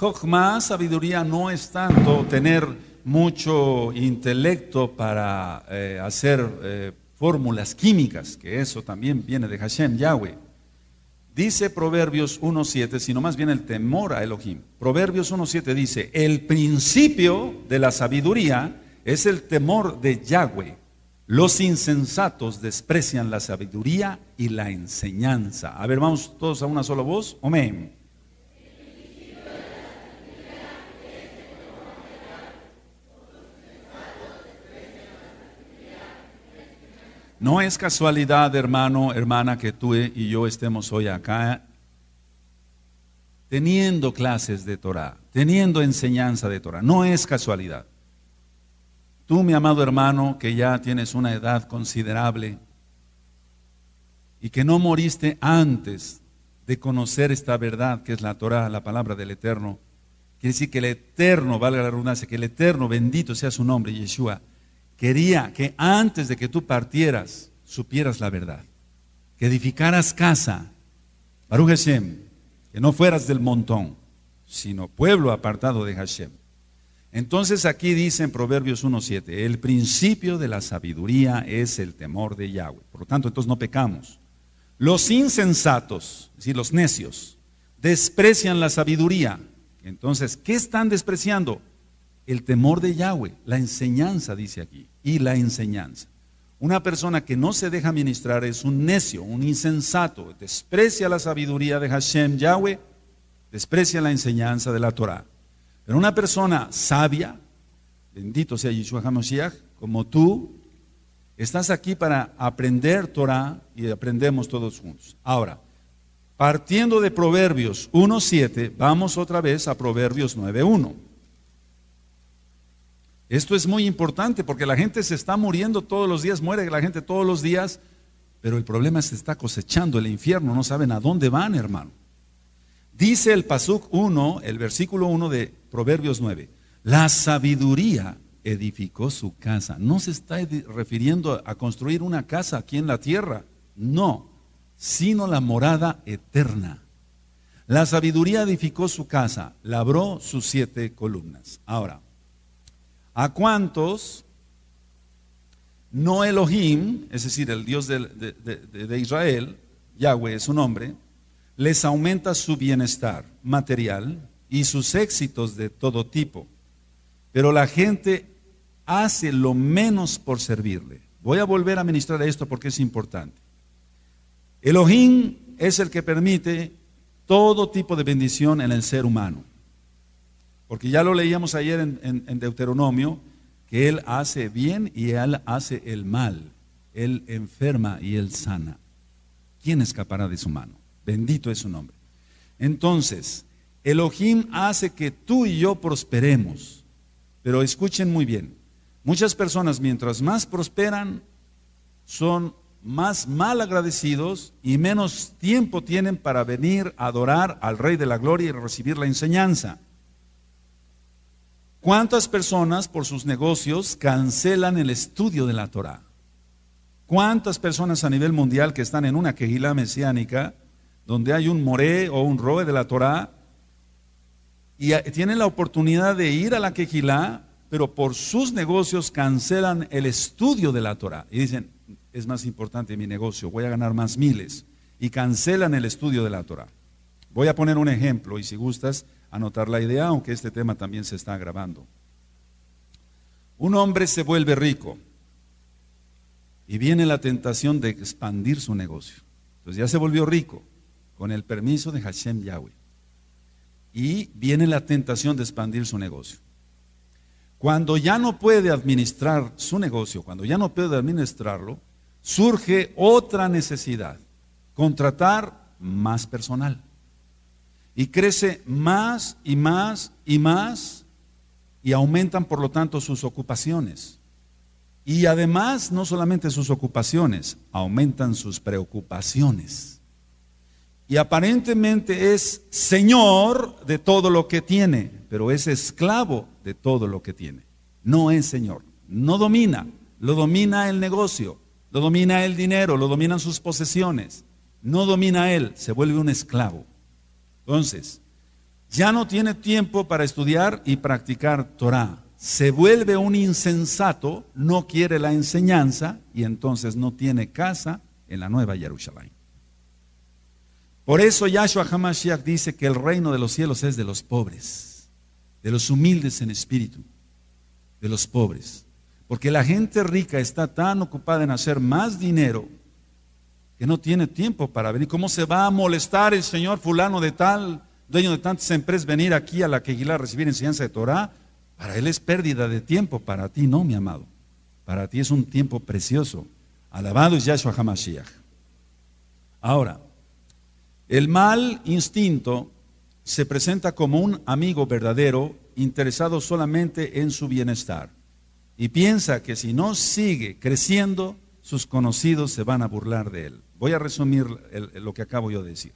Jochma, sabiduría, no es tanto tener mucho intelecto para eh, hacer eh, fórmulas químicas, que eso también viene de Hashem, Yahweh. Dice Proverbios 1.7, sino más bien el temor a Elohim. Proverbios 1.7 dice, el principio de la sabiduría es el temor de Yahweh. Los insensatos desprecian la sabiduría y la enseñanza. A ver, vamos todos a una sola voz. Amén. No es casualidad, hermano, hermana, que tú y yo estemos hoy acá teniendo clases de Torah, teniendo enseñanza de Torah. No es casualidad. Tú, mi amado hermano, que ya tienes una edad considerable y que no moriste antes de conocer esta verdad que es la Torah, la palabra del Eterno, quiere decir que el Eterno, valga la redundancia, que el Eterno, bendito sea su nombre, Yeshua, Quería que antes de que tú partieras, supieras la verdad. Que edificaras casa. Baruch Hashem. Que no fueras del montón, sino pueblo apartado de Hashem. Entonces aquí dice en Proverbios 1.7, el principio de la sabiduría es el temor de Yahweh. Por lo tanto, entonces no pecamos. Los insensatos, es decir, los necios, desprecian la sabiduría. Entonces, ¿qué están despreciando? El temor de Yahweh, la enseñanza, dice aquí y la enseñanza. Una persona que no se deja ministrar es un necio, un insensato, desprecia la sabiduría de Hashem Yahweh, desprecia la enseñanza de la Torah. Pero una persona sabia, bendito sea Yeshua HaMashiach, como tú, estás aquí para aprender Torah y aprendemos todos juntos. Ahora, partiendo de Proverbios 1.7, vamos otra vez a Proverbios 9.1. Esto es muy importante porque la gente se está muriendo todos los días, muere la gente todos los días, pero el problema es se está cosechando el infierno, no saben a dónde van, hermano. Dice el Pasuk 1, el versículo 1 de Proverbios 9, la sabiduría edificó su casa. No se está refiriendo a construir una casa aquí en la tierra, no, sino la morada eterna. La sabiduría edificó su casa, labró sus siete columnas. Ahora, a cuantos no Elohim, es decir, el Dios de, Israel, Yahweh es su nombre, les aumenta su bienestar material y sus éxitos de todo tipo. Pero la gente hace lo menos por servirle. Voy a volver a ministrar esto porque es importante. Elohim es el que permite todo tipo de bendición en el ser humano. Porque ya lo leíamos ayer en, Deuteronomio, que Él hace bien y Él hace el mal. Él enferma y Él sana. ¿Quién escapará de su mano? Bendito es su nombre. Entonces, Elohim hace que tú y yo prosperemos. Pero escuchen muy bien, muchas personas mientras más prosperan son más mal agradecidos y menos tiempo tienen para venir a adorar al Rey de la Gloria y recibir la enseñanza. ¿Cuántas personas por sus negocios cancelan el estudio de la Torah? ¿Cuántas personas a nivel mundial que están en una quejila mesiánica, donde hay un moré o un roe de la Torá, y tienen la oportunidad de ir a la quejilá, pero por sus negocios cancelan el estudio de la Torá y dicen, es más importante mi negocio, voy a ganar más miles, y cancelan el estudio de la Torá. Voy a poner un ejemplo, y si gustas, anotar la idea, aunque este tema también se está grabando. Un hombre se vuelve rico y viene la tentación de expandir su negocio. Entonces ya se volvió rico con el permiso de Hashem Yahweh. Y viene la tentación de expandir su negocio. Cuando ya no puede administrar su negocio, cuando ya no puede administrarlo, surge otra necesidad, contratar más personal y crece más y más y más y aumentan por lo tanto sus ocupaciones. Y además, no solamente sus ocupaciones, aumentan sus preocupaciones. Y aparentemente es señor de todo lo que tiene, pero es esclavo de todo lo que tiene. No es señor, no domina, lo domina el negocio, lo domina el dinero, lo dominan sus posesiones. No domina él, se vuelve un esclavo. Entonces, ya no tiene tiempo para estudiar y practicar Torah. Se vuelve un insensato, no quiere la enseñanza y entonces no tiene casa en la nueva Jerusalén. Por eso Yahshua Hamashiach dice que el reino de los cielos es de los pobres, de los humildes en espíritu, de los pobres. Porque la gente rica está tan ocupada en hacer más dinero que no tiene tiempo para venir. ¿Cómo se va a molestar el señor fulano de tal, dueño de tantas empresas, venir aquí a la que a recibir enseñanza de Torah? Para él es pérdida de tiempo, para ti no, mi amado. Para ti es un tiempo precioso. Alabado es Yahshua HaMashiach. Ahora, el mal instinto se presenta como un amigo verdadero interesado solamente en su bienestar y piensa que si no sigue creciendo, sus conocidos se van a burlar de él. Voy a resumir lo que acabo yo de decir.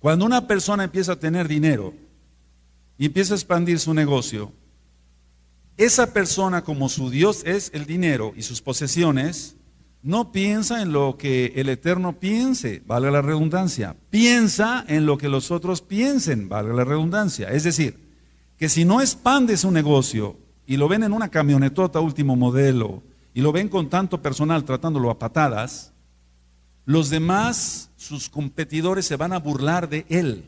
Cuando una persona empieza a tener dinero y empieza a expandir su negocio, esa persona como su Dios es el dinero y sus posesiones, no piensa en lo que el Eterno piense, valga la redundancia, piensa en lo que los otros piensen, valga la redundancia. Es decir, que si no expande su negocio y lo ven en una camionetota último modelo, y lo ven con tanto personal tratándolo a patadas, los demás, sus competidores, se van a burlar de él.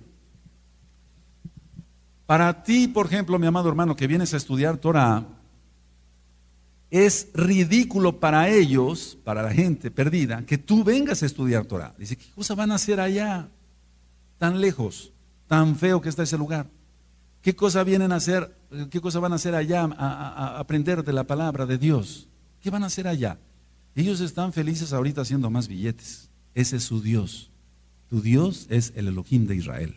Para ti, por ejemplo, mi amado hermano, que vienes a estudiar Torah, es ridículo para ellos, para la gente perdida, que tú vengas a estudiar Torah. Dice, ¿qué cosa van a hacer allá? Tan lejos, tan feo que está ese lugar. ¿Qué cosa vienen a hacer? ¿Qué cosa van a hacer allá a, a aprender de la palabra de Dios? ¿Qué van a hacer allá? Ellos están felices ahorita haciendo más billetes. Ese es su Dios. Tu Dios es el Elohim de Israel.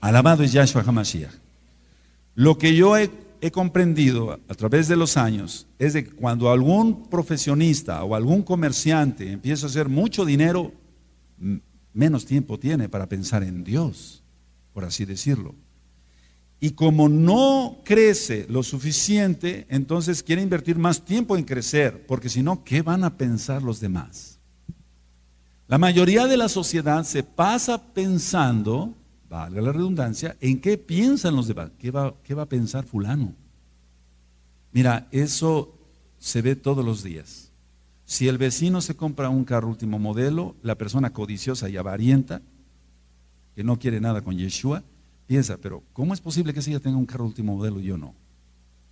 Alabado es Yahshua HaMashiach. Lo que yo he, comprendido a través de los años es de que cuando algún profesionista o algún comerciante empieza a hacer mucho dinero, menos tiempo tiene para pensar en Dios, por así decirlo. Y como no crece lo suficiente, entonces quiere invertir más tiempo en crecer, porque si no, ¿qué van a pensar los demás? La mayoría de la sociedad se pasa pensando, valga la redundancia, en qué piensan los demás, qué va, va a pensar fulano. Mira, eso se ve todos los días. Si el vecino se compra un carro último modelo, la persona codiciosa y avarienta, que no quiere nada con Yeshua, piensa, pero ¿cómo es posible que ella tenga un carro último modelo y yo no?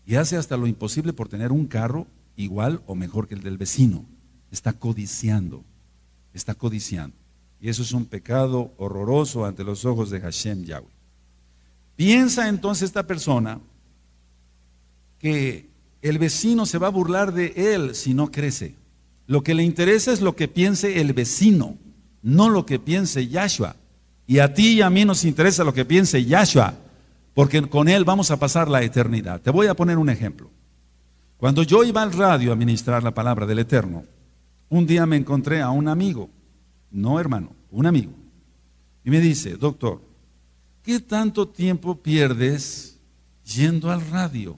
Y hace hasta lo imposible por tener un carro igual o mejor que el del vecino. Está codiciando, está codiciando. Y eso es un pecado horroroso ante los ojos de Hashem Yahweh. Piensa entonces esta persona que el vecino se va a burlar de él si no crece. Lo que le interesa es lo que piense el vecino, no lo que piense Yahshua. Y a ti y a mí nos interesa lo que piense Yahshua, porque con él vamos a pasar la eternidad. Te voy a poner un ejemplo. Cuando yo iba al radio a ministrar la palabra del Eterno, un día me encontré a un amigo, no hermano, un amigo, y me dice, doctor, ¿qué tanto tiempo pierdes yendo al radio?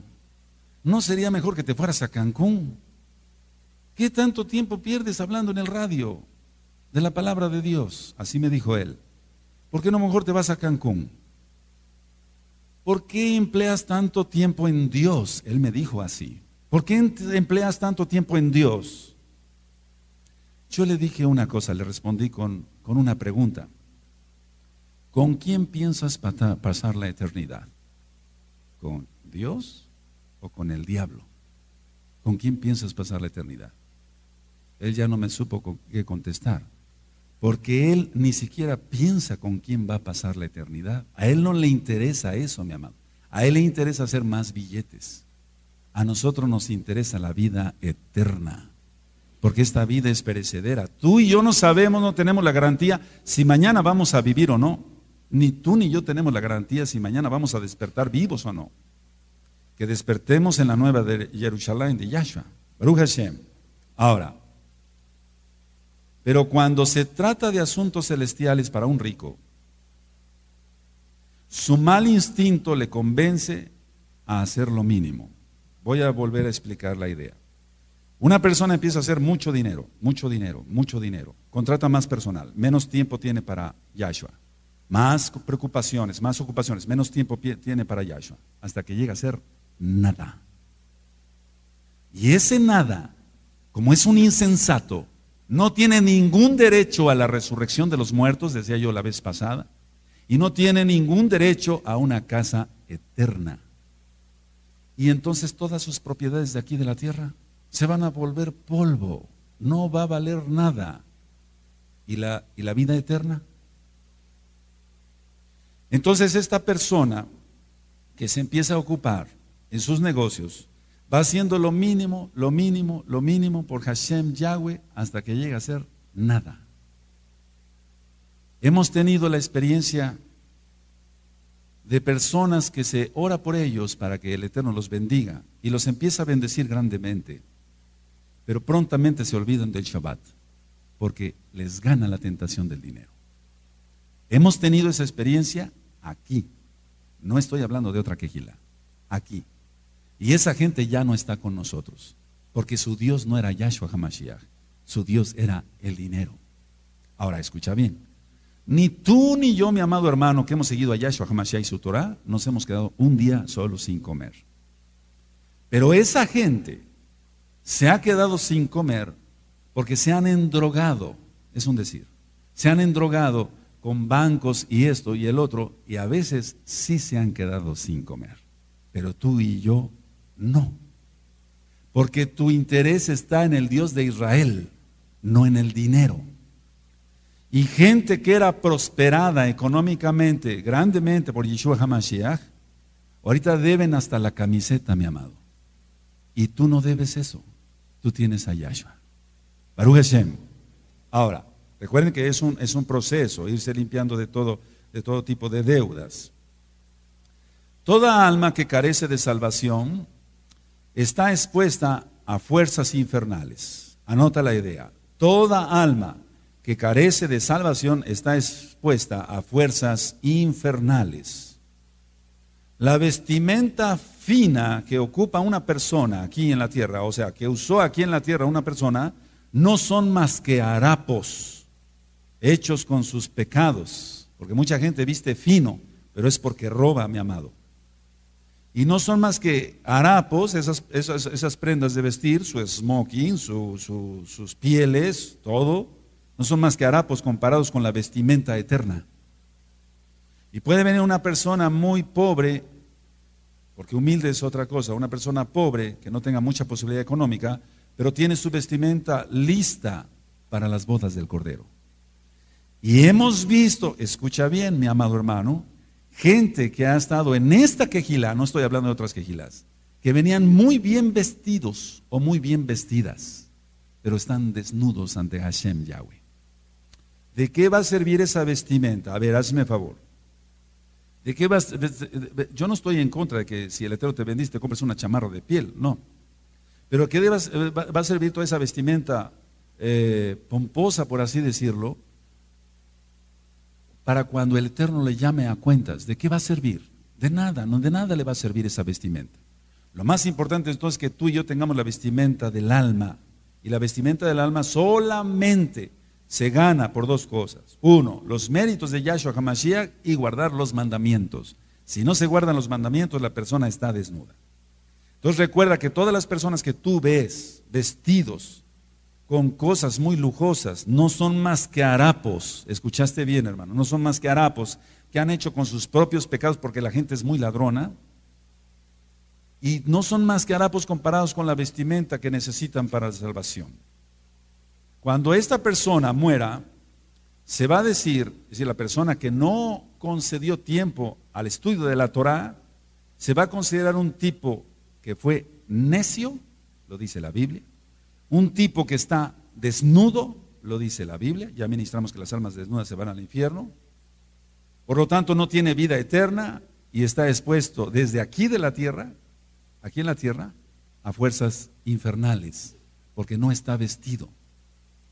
¿No sería mejor que te fueras a Cancún? ¿Qué tanto tiempo pierdes hablando en el radio de la palabra de Dios? Así me dijo él. ¿Por qué no mejor te vas a Cancún? ¿Por qué empleas tanto tiempo en Dios? Él me dijo así. ¿Por qué empleas tanto tiempo en Dios? Yo le dije una cosa, le respondí con, con una pregunta. ¿Con quién piensas pasar la eternidad? ¿Con Dios o con el diablo? ¿Con quién piensas pasar la eternidad? Él ya no me supo qué contestar. Porque Él ni siquiera piensa con quién va a pasar la eternidad. A Él no le interesa eso, mi amado. A Él le interesa hacer más billetes. A nosotros nos interesa la vida eterna. Porque esta vida es perecedera. Tú y yo no sabemos, no tenemos la garantía si mañana vamos a vivir o no. Ni tú ni yo tenemos la garantía si mañana vamos a despertar vivos o no. Que despertemos en la nueva de Jerusalén de Yahshua. Baruch Hashem. Ahora, pero cuando se trata de asuntos celestiales para un rico, su mal instinto le convence a hacer lo mínimo. Voy a volver a explicar la idea. Una persona empieza a hacer mucho dinero, mucho dinero, mucho dinero. Contrata más personal, menos tiempo tiene para Yahshua. Más preocupaciones, más ocupaciones, menos tiempo tiene para Yahshua. Hasta que llega a ser nada. Y ese nada, como es un insensato, no tiene ningún derecho a la resurrección de los muertos, decía yo la vez pasada, y no tiene ningún derecho a una casa eterna. Y entonces todas sus propiedades de aquí de la tierra se van a volver polvo, no va a valer nada. ¿Y la, y la vida eterna? Entonces esta persona que se empieza a ocupar en sus negocios Va haciendo lo mínimo, lo mínimo, lo mínimo por Hashem Yahweh hasta que llega a ser nada. Hemos tenido la experiencia de personas que se ora por ellos para que el Eterno los bendiga y los empieza a bendecir grandemente, pero prontamente se olvidan del Shabbat porque les gana la tentación del dinero. Hemos tenido esa experiencia aquí. No estoy hablando de otra quejila. Aquí. Y esa gente ya no está con nosotros, porque su Dios no era Yahshua Hamashiach, su Dios era el dinero. Ahora escucha bien, ni tú ni yo, mi amado hermano, que hemos seguido a Yahshua Hamashiach y su Torah, nos hemos quedado un día solo sin comer. Pero esa gente se ha quedado sin comer porque se han endrogado, es un decir, se han endrogado con bancos y esto y el otro, y a veces sí se han quedado sin comer. Pero tú y yo no. Porque tu interés está en el Dios de Israel, no en el dinero. Y gente que era prosperada económicamente, grandemente por Yeshua HaMashiach, ahorita deben hasta la camiseta, mi amado. Y tú no debes eso. Tú tienes a Yahshua. Baruch Hashem. Ahora, recuerden que es un, es un proceso, irse limpiando de todo, de todo tipo de deudas. Toda alma que carece de salvación está expuesta a fuerzas infernales. Anota la idea. Toda alma que carece de salvación está expuesta a fuerzas infernales. La vestimenta fina que ocupa una persona aquí en la tierra, o sea, que usó aquí en la tierra una persona, no son más que harapos hechos con sus pecados, porque mucha gente viste fino, pero es porque roba, mi amado. Y no son más que harapos, esas, esas, prendas de vestir, su smoking, sus pieles, todo. No son más que harapos comparados con la vestimenta eterna. Y puede venir una persona muy pobre, porque humilde es otra cosa, una persona pobre que no tenga mucha posibilidad económica, pero tiene su vestimenta lista para las bodas del Cordero. Y hemos visto, escucha bien mi amado hermano, gente que ha estado en esta quejila, no estoy hablando de otras quejilas, que venían muy bien vestidos o muy bien vestidas, pero están desnudos ante Hashem Yahweh. ¿De qué va a servir esa vestimenta? A ver, hazme favor. ¿De qué vas? Yo no estoy en contra de que si el hetero te vendiste, compres una chamarra de piel, no. Pero ¿qué eh, va, a servir toda esa vestimenta eh, pomposa, por así decirlo, para cuando el Eterno le llame a cuentas. ¿De qué va a servir? De nada, no de nada le va a servir esa vestimenta. Lo más importante entonces es que tú y yo tengamos la vestimenta del alma. Y la vestimenta del alma solamente se gana por dos cosas. Uno, los méritos de Yahshua Hamashiach y guardar los mandamientos. Si no se guardan los mandamientos, la persona está desnuda. Entonces recuerda que todas las personas que tú ves vestidos con cosas muy lujosas, no son más que harapos, escuchaste bien hermano, no son más que harapos que han hecho con sus propios pecados porque la gente es muy ladrona, y no son más que harapos comparados con la vestimenta que necesitan para la salvación. Cuando esta persona muera, se va a decir, es decir, la persona que no concedió tiempo al estudio de la Torá, se va a considerar un tipo que fue necio, lo dice la Biblia, un tipo que está desnudo, lo dice la Biblia, ya ministramos que las almas desnudas se van al infierno, por lo tanto no tiene vida eterna y está expuesto desde aquí de la tierra, aquí en la tierra, a fuerzas infernales, porque no está vestido.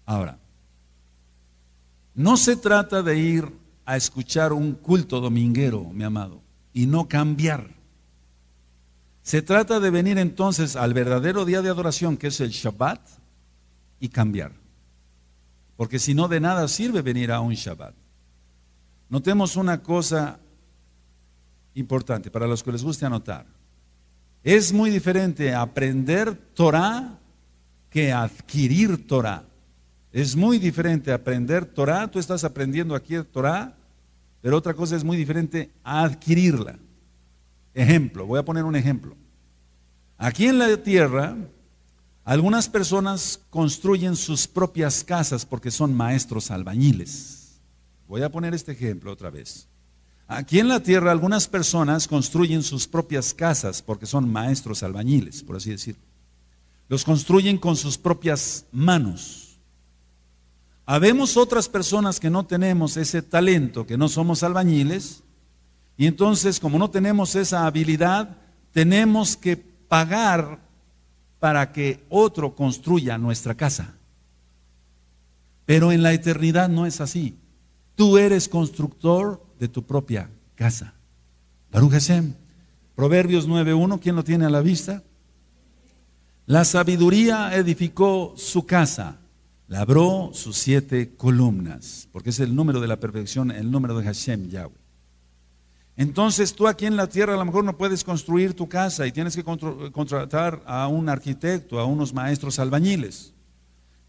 Ahora, no se trata de ir a escuchar un culto dominguero, mi amado, y no cambiar. Se trata de venir entonces al verdadero día de adoración, que es el Shabbat, y cambiar. Porque si no, de nada sirve venir a un Shabbat. Notemos una cosa importante para los que les guste anotar. Es muy diferente aprender Torah que adquirir Torah. Es muy diferente aprender Torah, tú estás aprendiendo aquí Torah, pero otra cosa es muy diferente adquirirla. Ejemplo, voy a poner un ejemplo. Aquí en la tierra, algunas personas construyen sus propias casas porque son maestros albañiles. Voy a poner este ejemplo otra vez. Aquí en la tierra algunas personas construyen sus propias casas porque son maestros albañiles, por así decirlo. Los construyen con sus propias manos. Habemos otras personas que no tenemos ese talento, que no somos albañiles, y entonces, como no tenemos esa habilidad, tenemos que pagar para que otro construya nuestra casa. Pero en la eternidad no es así. Tú eres constructor de tu propia casa. Baruch Hashem. Proverbios 9.1, ¿quién lo tiene a la vista? La sabiduría edificó su casa, labró sus siete columnas, porque es el número de la perfección, el número de Hashem Yahweh. Entonces tú aquí en la tierra a lo mejor no puedes construir tu casa y tienes que contratar a un arquitecto, a unos maestros albañiles.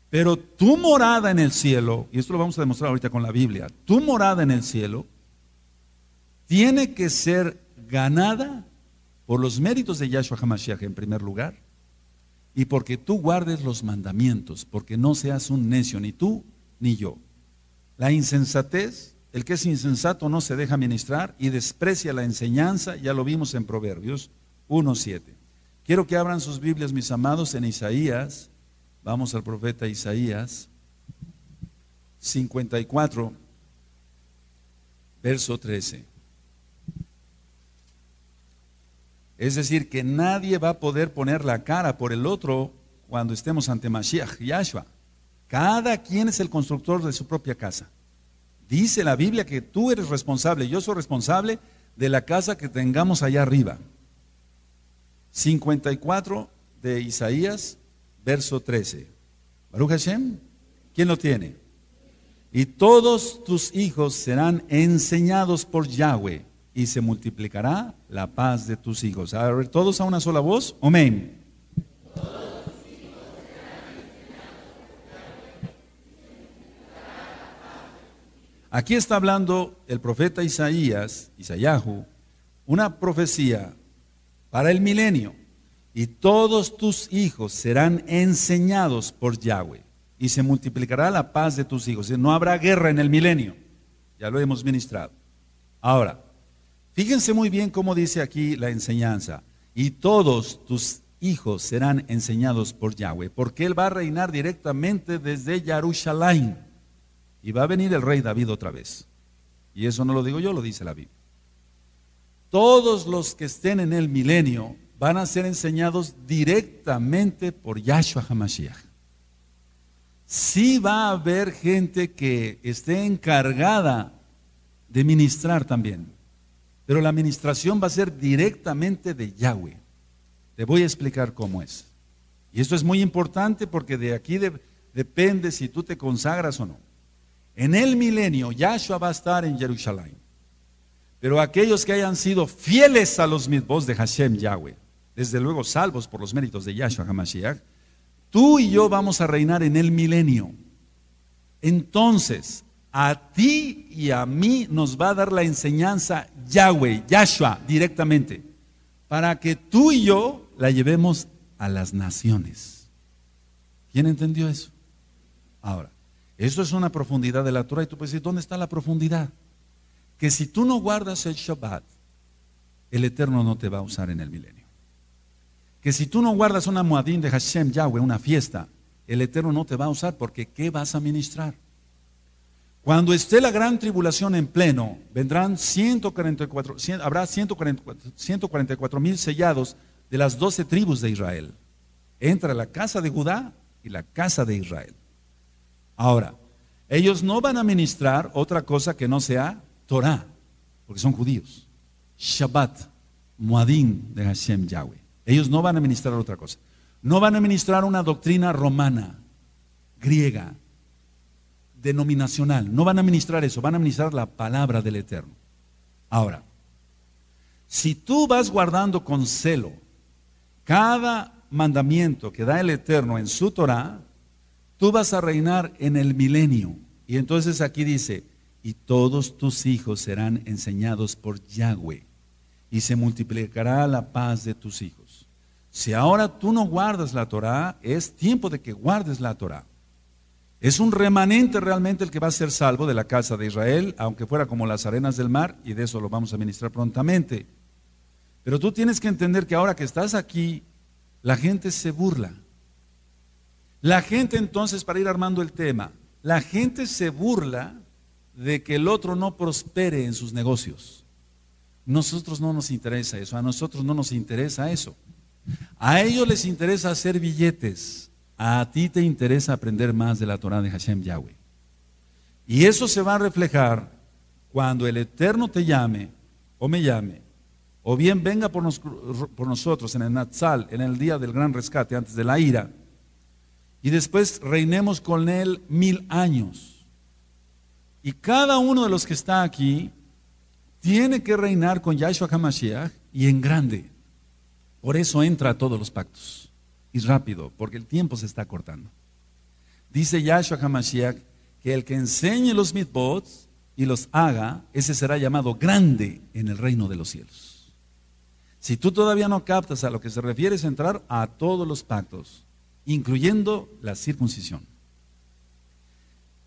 Pero tu morada en el cielo, y esto lo vamos a demostrar ahorita con la Biblia, tu morada en el cielo tiene que ser ganada por los méritos de Yahshua HaMashiach en primer lugar y porque tú guardes los mandamientos, porque no seas un necio, ni tú ni yo. La insensatez el que es insensato no se deja ministrar y desprecia la enseñanza, ya lo vimos en Proverbios 1.7. Quiero que abran sus Biblias, mis amados, en Isaías. Vamos al profeta Isaías 54, verso 13. Es decir, que nadie va a poder poner la cara por el otro cuando estemos ante Mashiach, Yahshua. Cada quien es el constructor de su propia casa. Dice la Biblia que tú eres responsable, yo soy responsable de la casa que tengamos allá arriba. 54 de Isaías, verso 13. Baruch Hashem, ¿quién lo tiene? Y todos tus hijos serán enseñados por Yahweh y se multiplicará la paz de tus hijos. A ver, todos a una sola voz. Amén. Aquí está hablando el profeta Isaías, Isayahu, una profecía para el milenio. Y todos tus hijos serán enseñados por Yahweh. Y se multiplicará la paz de tus hijos. No habrá guerra en el milenio. Ya lo hemos ministrado. Ahora, fíjense muy bien cómo dice aquí la enseñanza. Y todos tus hijos serán enseñados por Yahweh. Porque Él va a reinar directamente desde Yerushalayim. Y va a venir el rey David otra vez. Y eso no lo digo yo, lo dice la Biblia. Todos los que estén en el milenio van a ser enseñados directamente por Yahshua Hamashiach. Sí va a haber gente que esté encargada de ministrar también, pero la ministración va a ser directamente de Yahweh. Te voy a explicar cómo es. Y esto es muy importante porque de aquí depende si tú te consagras o no. En el milenio Yahshua va a estar en Jerusalén. Pero aquellos que hayan sido fieles a los mitvos de Hashem Yahweh, desde luego salvos por los méritos de Yahshua Hamashiach, tú y yo vamos a reinar en el milenio. Entonces, a ti y a mí nos va a dar la enseñanza Yahweh, Yahshua, directamente, para que tú y yo la llevemos a las naciones. ¿Quién entendió eso? Ahora, esto es una profundidad de la Torah y tú puedes decir, ¿dónde está la profundidad? Que si tú no guardas el Shabbat, el Eterno no te va a usar en el milenio. Que si tú no guardas una Muadín de Hashem Yahweh, una fiesta, el Eterno no te va a usar porque ¿qué vas a ministrar? Cuando esté la gran tribulación en pleno, vendrán 144, habrá 144 mil sellados de las 12 tribus de Israel. Entra la casa de Judá y la casa de Israel. Ahora, ellos no van a ministrar otra cosa que no sea Torah, porque son judíos. Shabbat, Muadín de Hashem Yahweh. Ellos no van a ministrar otra cosa. No van a ministrar una doctrina romana, griega, denominacional. No van a ministrar eso, van a ministrar la palabra del Eterno. Ahora, si tú vas guardando con celo cada mandamiento que da el Eterno en su Torah, tú vas a reinar en el milenio. Y entonces aquí dice, y todos tus hijos serán enseñados por Yahweh, y se multiplicará la paz de tus hijos. Si ahora tú no guardas la Torah, es tiempo de que guardes la Torah. Es un remanente realmente el que va a ser salvo de la casa de Israel, aunque fuera como las arenas del mar, y de eso lo vamos a ministrar prontamente. Pero tú tienes que entender que ahora que estás aquí, la gente se burla. La gente entonces, para ir armando el tema, la gente se burla de que el otro no prospere en sus negocios. Nosotros no nos interesa eso, a nosotros no nos interesa eso. A ellos les interesa hacer billetes, a ti te interesa aprender más de la Torah de Hashem Yahweh. Y eso se va a reflejar cuando el Eterno te llame o me llame, o bien venga por, por nosotros en el Natsal, en el día del gran rescate, antes de la ira y después reinemos con Él mil años. Y cada uno de los que está aquí tiene que reinar con Yahshua HaMashiach y en grande. Por eso entra a todos los pactos. Y rápido, porque el tiempo se está cortando. Dice Yahshua HaMashiach que el que enseñe los mitbots y los haga, ese será llamado grande en el reino de los cielos. Si tú todavía no captas a lo que se refiere es entrar a todos los pactos, incluyendo la circuncisión.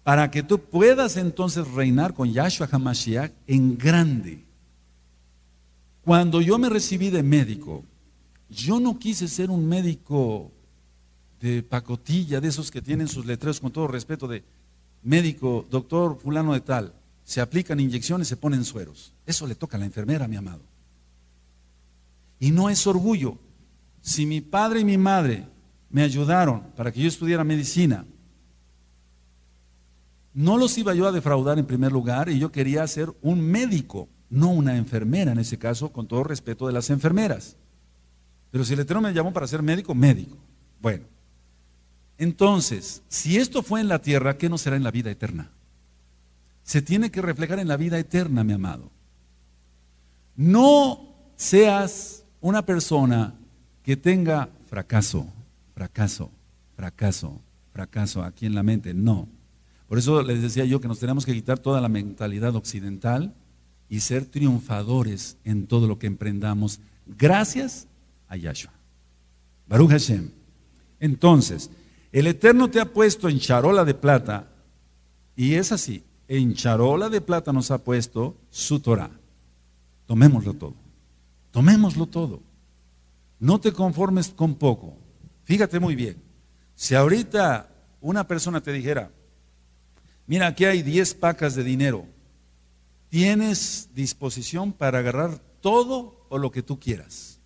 Para que tú puedas entonces reinar con Yahshua HaMashiach en grande. Cuando yo me recibí de médico, yo no quise ser un médico de pacotilla, de esos que tienen sus letreros con todo respeto de médico, doctor fulano de tal, se aplican inyecciones, se ponen sueros. Eso le toca a la enfermera, mi amado. Y no es orgullo. Si mi padre y mi madre me ayudaron para que yo estudiara medicina. No los iba yo a defraudar en primer lugar y yo quería ser un médico, no una enfermera en ese caso, con todo respeto de las enfermeras. Pero si el Eterno me llamó para ser médico, médico. Bueno, entonces, si esto fue en la tierra, ¿qué no será en la vida eterna? Se tiene que reflejar en la vida eterna, mi amado. No seas una persona que tenga fracaso fracaso, fracaso, fracaso aquí en la mente. No. Por eso les decía yo que nos tenemos que quitar toda la mentalidad occidental y ser triunfadores en todo lo que emprendamos gracias a Yahshua. Baruch Hashem. Entonces, el Eterno te ha puesto en charola de plata y es así, en charola de plata nos ha puesto su Torah. Tomémoslo todo. Tomémoslo todo. No te conformes con poco. Fíjate muy bien, si ahorita una persona te dijera, mira, aquí hay 10 pacas de dinero, tienes disposición para agarrar todo o lo que tú quieras.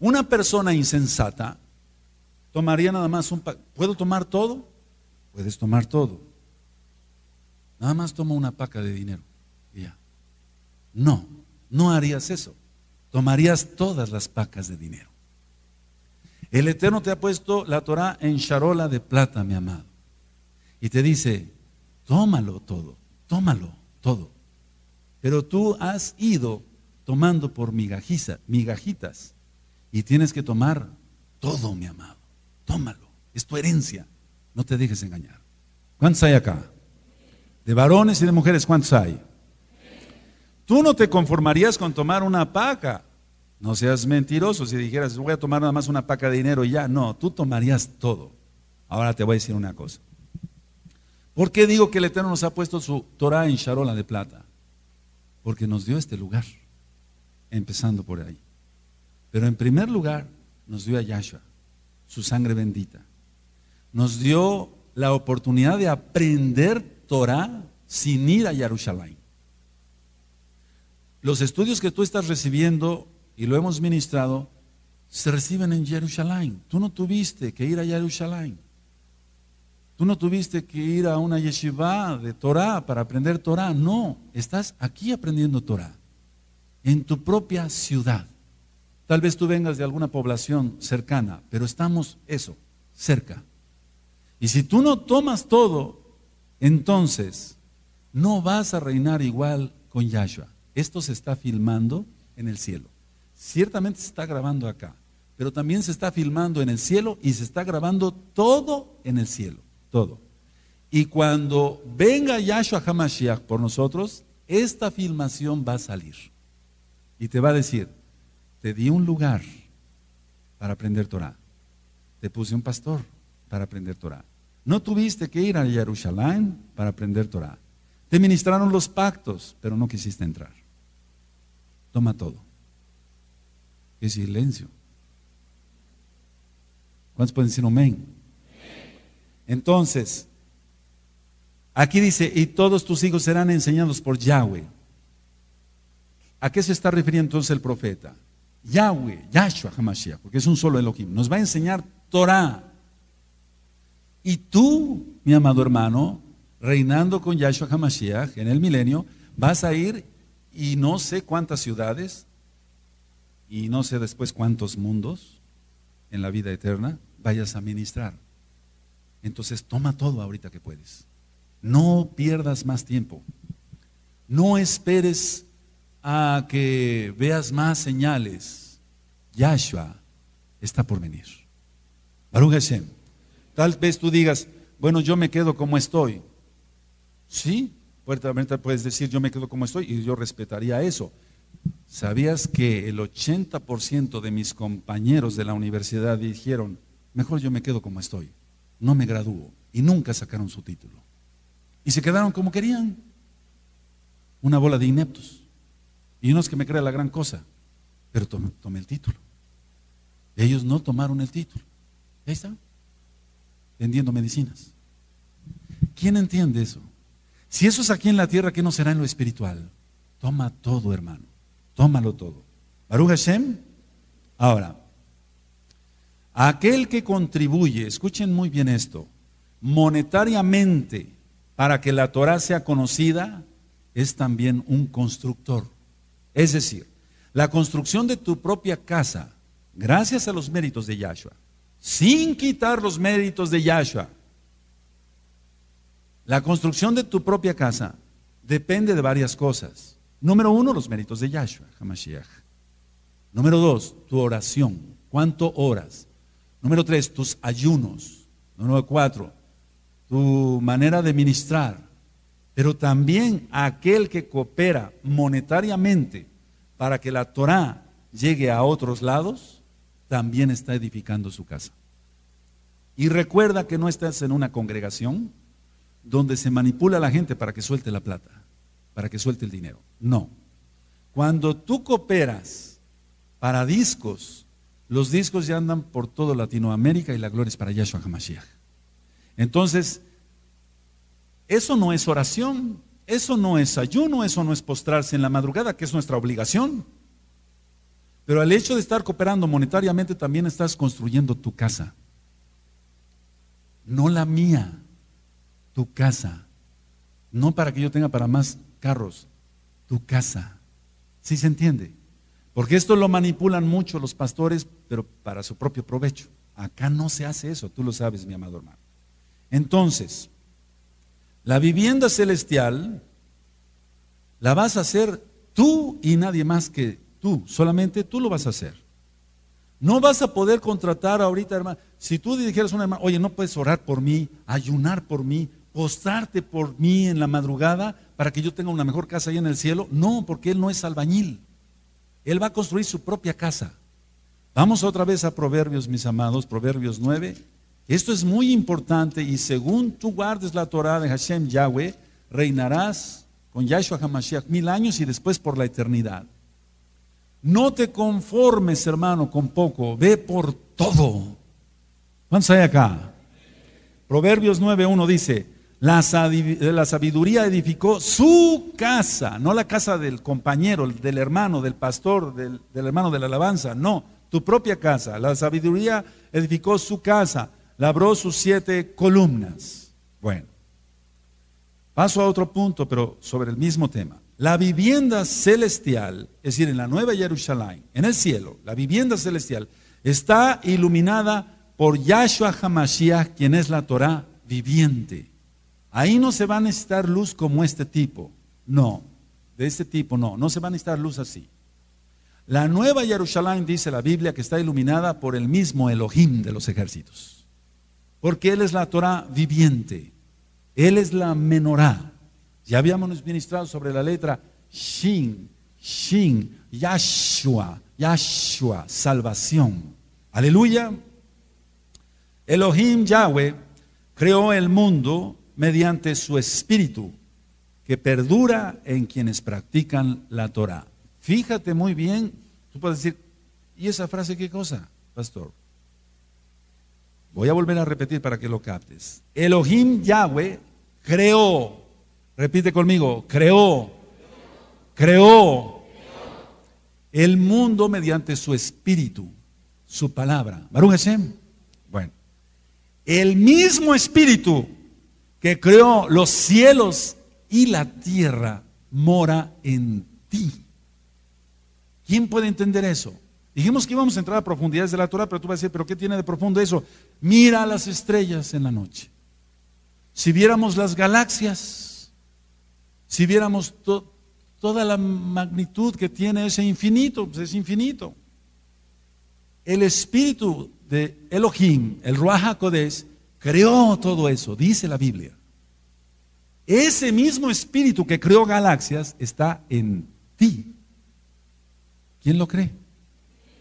Una persona insensata tomaría nada más un ¿Puedo tomar todo? Puedes tomar todo. Nada más toma una paca de dinero ya. No, no harías eso. Tomarías todas las pacas de dinero. El Eterno te ha puesto la Torah en charola de plata, mi amado. Y te dice, tómalo todo, tómalo todo. Pero tú has ido tomando por migajiza, migajitas y tienes que tomar todo, mi amado. Tómalo, es tu herencia. No te dejes engañar. ¿Cuántos hay acá? De varones y de mujeres, ¿cuántos hay? Tú no te conformarías con tomar una paca no seas mentiroso si dijeras, voy a tomar nada más una paca de dinero y ya. No, tú tomarías todo. Ahora te voy a decir una cosa. ¿Por qué digo que el Eterno nos ha puesto su Torah en charola de plata? Porque nos dio este lugar, empezando por ahí. Pero en primer lugar, nos dio a Yahshua, su sangre bendita. Nos dio la oportunidad de aprender Torah sin ir a Jerusalén. Los estudios que tú estás recibiendo y lo hemos ministrado, se reciben en Jerusalén. Tú no tuviste que ir a Jerusalén. Tú no tuviste que ir a una yeshiva de Torah para aprender Torah. No, estás aquí aprendiendo Torah, en tu propia ciudad. Tal vez tú vengas de alguna población cercana, pero estamos eso, cerca. Y si tú no tomas todo, entonces no vas a reinar igual con Yahshua. Esto se está filmando en el cielo ciertamente se está grabando acá, pero también se está filmando en el cielo y se está grabando todo en el cielo, todo. Y cuando venga Yahshua HaMashiach por nosotros, esta filmación va a salir. Y te va a decir, te di un lugar para aprender Torah. Te puse un pastor para aprender Torah. No tuviste que ir a Jerusalén para aprender Torah. Te ministraron los pactos, pero no quisiste entrar. Toma todo. Qué silencio. ¿Cuántos pueden decir amén? Entonces, aquí dice, y todos tus hijos serán enseñados por Yahweh. ¿A qué se está refiriendo entonces el profeta? Yahweh, Yahshua Hamashiach, porque es un solo Elohim. Nos va a enseñar Torah. Y tú, mi amado hermano, reinando con Yahshua Hamashiach en el milenio, vas a ir y no sé cuántas ciudades, y no sé después cuántos mundos en la vida eterna vayas a ministrar. Entonces toma todo ahorita que puedes. No pierdas más tiempo. No esperes a que veas más señales. Yahshua está por venir. Baruch Tal vez tú digas, bueno, yo me quedo como estoy. Sí, puertamente puedes decir, yo me quedo como estoy y yo respetaría eso. ¿Sabías que el 80% de mis compañeros de la universidad dijeron, mejor yo me quedo como estoy, no me gradúo? Y nunca sacaron su título. Y se quedaron como querían, una bola de ineptos. Y no es que me crea la gran cosa, pero tomé, el título. Ellos no tomaron el título. ahí vendiendo medicinas. ¿Quién entiende eso? Si eso es aquí en la tierra, ¿qué no será en lo espiritual? Toma todo, hermano. Tómalo todo. Baruch Hashem. Ahora, aquel que contribuye, escuchen muy bien esto, monetariamente para que la Torah sea conocida, es también un constructor. Es decir, la construcción de tu propia casa, gracias a los méritos de Yahshua, sin quitar los méritos de Yahshua, la construcción de tu propia casa depende de varias cosas. Número uno, los méritos de Yahshua, Hamashiach. Número dos, tu oración. ¿Cuánto oras? Número tres, tus ayunos. Número cuatro, tu manera de ministrar. Pero también aquel que coopera monetariamente para que la Torah llegue a otros lados, también está edificando su casa. Y recuerda que no estás en una congregación donde se manipula a la gente para que suelte la plata para que suelte el dinero. No. Cuando tú cooperas para discos, los discos ya andan por todo Latinoamérica y la gloria es para Yahshua HaMashiach. Entonces, eso no es oración, eso no es ayuno, eso no es postrarse en la madrugada, que es nuestra obligación. Pero al hecho de estar cooperando monetariamente también estás construyendo tu casa. No la mía, tu casa. No para que yo tenga para más carros, tu casa. ¿Sí se entiende? Porque esto lo manipulan mucho los pastores, pero para su propio provecho. Acá no se hace eso, tú lo sabes, mi amado hermano. Entonces, la vivienda celestial la vas a hacer tú y nadie más que tú, solamente tú lo vas a hacer. No vas a poder contratar ahorita, hermano. Si tú dijeras a una hermana, oye, no puedes orar por mí, ayunar por mí, postrarte por mí en la madrugada, para que yo tenga una mejor casa allá en el cielo. No, porque Él no es albañil. Él va a construir su propia casa. Vamos otra vez a Proverbios, mis amados, Proverbios 9. Esto es muy importante y según tú guardes la Torah de Hashem Yahweh, reinarás con Yahshua HaMashiach mil años y después por la eternidad. No te conformes, hermano, con poco. Ve por todo. ¿Cuántos hay acá? Proverbios 9.1 dice, eh, la sabiduría edificó su casa, no la casa del compañero, del hermano, del pastor, del, hermano de la alabanza, no, tu propia casa. La sabiduría edificó su casa, labró sus siete columnas. Bueno, paso a otro punto, pero sobre el mismo tema. La vivienda celestial, es decir, en la nueva Jerusalén, en el cielo, la vivienda celestial está iluminada por Yahshua Hamashiach, quien es la Torah viviente. Ahí no se va a necesitar luz como este tipo. No, de este tipo no, no se va a necesitar luz así. La nueva Jerusalén, dice la Biblia, que está iluminada por el mismo Elohim de los ejércitos. Porque Él es la Torah viviente. Él es la menorá. Ya habíamos ministrado sobre la letra Shin, Shin, Yahshua, Yahshua, salvación. Aleluya. Elohim Yahweh creó el mundo mediante su espíritu, que perdura en quienes practican la Torah. Fíjate muy bien, tú puedes decir, ¿y esa frase qué cosa, pastor? Voy a volver a repetir para que lo captes. Elohim Yahweh creó, repite conmigo, creó, creó el mundo mediante su espíritu, su palabra. Baruch Bueno, el mismo espíritu que creó los cielos y la tierra, mora en ti. ¿Quién puede entender eso? Dijimos que íbamos a entrar a profundidades de la Torah, pero tú vas a decir, ¿pero qué tiene de profundo eso? Mira las estrellas en la noche. Si viéramos las galaxias, si viéramos toda la magnitud que tiene ese infinito, pues es infinito. El espíritu de Elohim, el Ruach HaKodesh, creó todo eso, dice la Biblia. Ese mismo espíritu que creó galaxias está en ti. ¿Quién lo cree?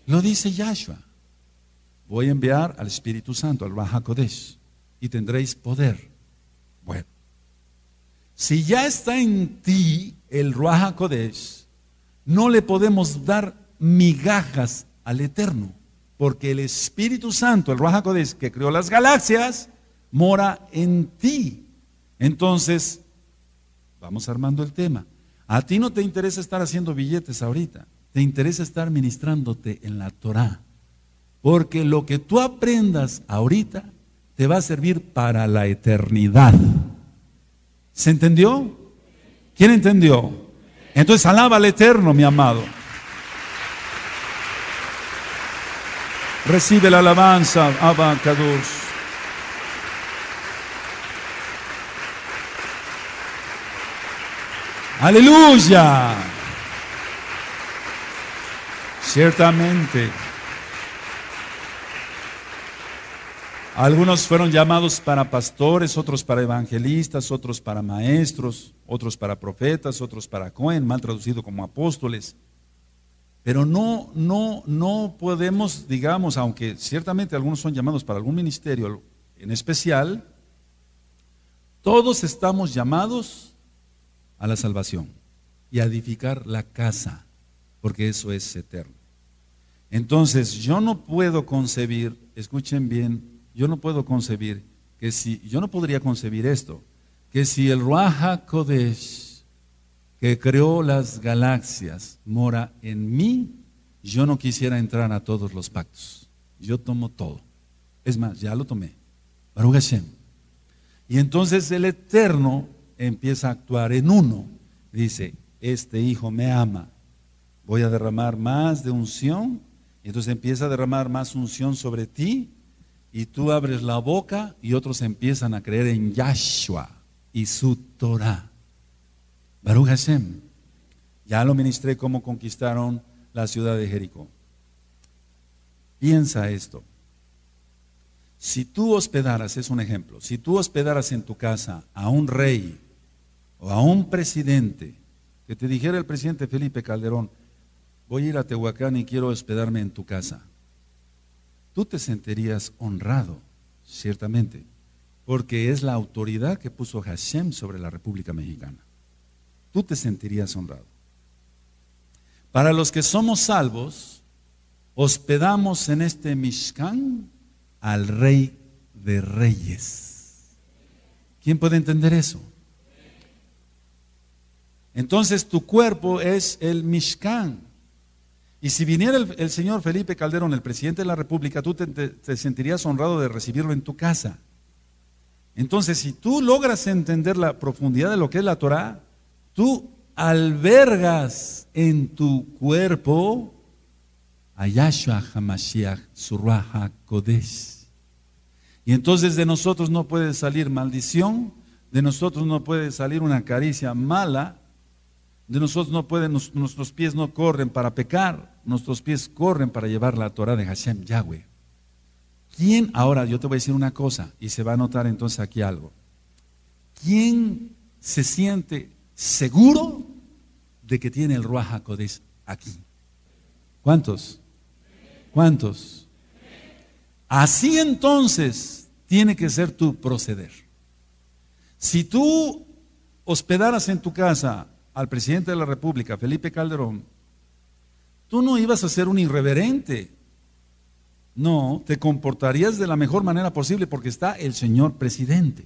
Lo dice Yahshua. Voy a enviar al Espíritu Santo, al Raja Kodesh, y tendréis poder. Bueno, si ya está en ti el Raja Kodesh, no le podemos dar migajas al Eterno, porque el Espíritu Santo, el Raja Kodesh que creó las galaxias, mora en ti. Entonces, vamos armando el tema. A ti no te interesa estar haciendo billetes ahorita, te interesa estar ministrándote en la Torah. Porque lo que tú aprendas ahorita te va a servir para la eternidad. ¿Se entendió? ¿Quién entendió? Entonces alaba al eterno, mi amado. Recibe la alabanza, Abba Aleluya. Ciertamente. Algunos fueron llamados para pastores, otros para evangelistas, otros para maestros, otros para profetas, otros para Cohen, mal traducido como apóstoles. Pero no, no, no podemos, digamos, aunque ciertamente algunos son llamados para algún ministerio en especial, todos estamos llamados a la salvación y a edificar la casa, porque eso es eterno. Entonces, yo no puedo concebir, escuchen bien, yo no puedo concebir que si, yo no podría concebir esto, que si el Ruaja Kodesh, que creó las galaxias, mora en mí, yo no quisiera entrar a todos los pactos. Yo tomo todo. Es más, ya lo tomé. Baruch Y entonces el Eterno empieza a actuar en uno. Dice, este hijo me ama, voy a derramar más de unción. entonces empieza a derramar más unción sobre ti y tú abres la boca y otros empiezan a creer en Yahshua y su Torah. Baruch Hashem. Ya lo ministré cómo conquistaron la ciudad de Jericó. Piensa esto. Si tú hospedaras, es un ejemplo, si tú hospedaras en tu casa a un rey o a un presidente, que te dijera el presidente Felipe Calderón, voy a ir a Tehuacán y quiero hospedarme en tu casa, tú te sentirías honrado, ciertamente, porque es la autoridad que puso Hashem sobre la República Mexicana. Tú te sentirías honrado. Para los que somos salvos, hospedamos en este Mishkan al Rey de Reyes. ¿Quién puede entender eso? Entonces tu cuerpo es el Mishkan. Y si viniera el, señor Felipe Calderón, el presidente de la República, tú te, sentirías honrado de recibirlo en tu casa. Entonces, si tú logras entender la profundidad de lo que es la Torah, tú albergas en tu cuerpo a Yahshua Hamashiach, Surah Kodesh. Y entonces de nosotros no puede salir maldición, de nosotros no puede salir una caricia mala, de nosotros no pueden, nuestros pies no corren para pecar, nuestros pies corren para llevar la Torah de Hashem Yahweh. ¿Quién? Ahora yo te voy a decir una cosa y se va a notar entonces aquí algo. ¿Quién se siente seguro de que tiene el Ruach aquí? ¿Cuántos? ¿Cuántos? Así entonces tiene que ser tu proceder. Si tú hospedaras en tu casa al presidente de la República, Felipe Calderón, tú no ibas a ser un irreverente. No, te comportarías de la mejor manera posible porque está el señor presidente.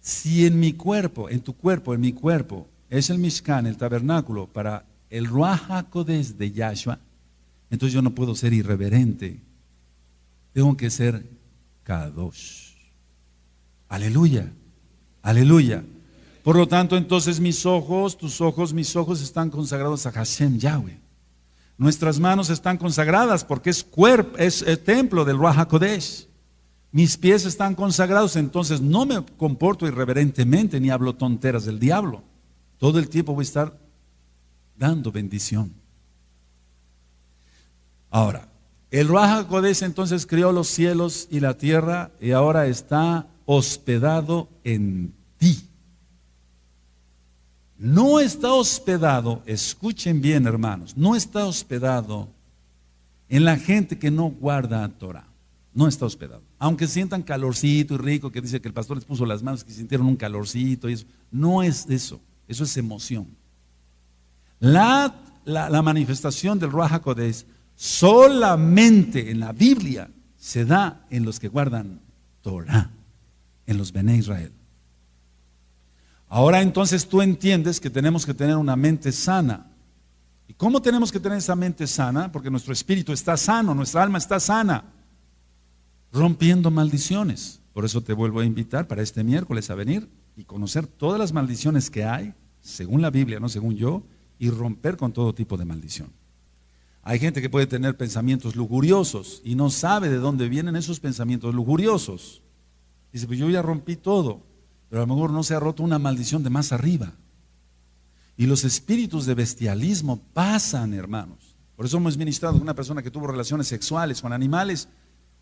Si en mi cuerpo, en tu cuerpo, en mi cuerpo, es el Mishkan, el tabernáculo, para el Ruach de Yahshua, entonces yo no puedo ser irreverente. Tengo que ser Kadosh. Aleluya, aleluya. Por lo tanto, entonces mis ojos, tus ojos, mis ojos están consagrados a Hashem Yahweh. Nuestras manos están consagradas porque es cuerpo, es el eh, templo del Ruach Mis pies están consagrados, entonces no me comporto irreverentemente ni hablo tonteras del diablo. Todo el tiempo voy a estar dando bendición. Ahora, el Ruach entonces crió los cielos y la tierra y ahora está hospedado en ti. No está hospedado, escuchen bien hermanos, no está hospedado en la gente que no guarda Torah. No está hospedado. Aunque sientan calorcito y rico, que dice que el pastor les puso las manos, y sintieron un calorcito y eso. No es eso, eso es emoción. La, manifestación del Ruach HaKodesh solamente en la Biblia se da en los que guardan Torah, en los Bené Israel. Ahora entonces tú entiendes que tenemos que tener una mente sana. ¿Y cómo tenemos que tener esa mente sana? Porque nuestro espíritu está sano, nuestra alma está sana, rompiendo maldiciones. Por eso te vuelvo a invitar para este miércoles a venir y conocer todas las maldiciones que hay, según la Biblia, no según yo, y romper con todo tipo de maldición. Hay gente que puede tener pensamientos lujuriosos y no sabe de dónde vienen esos pensamientos lujuriosos. Dice, pues yo ya rompí todo pero a lo mejor no se ha roto una maldición de más arriba. Y los espíritus de bestialismo pasan, hermanos. Por eso hemos ministrado que una persona que tuvo relaciones sexuales con animales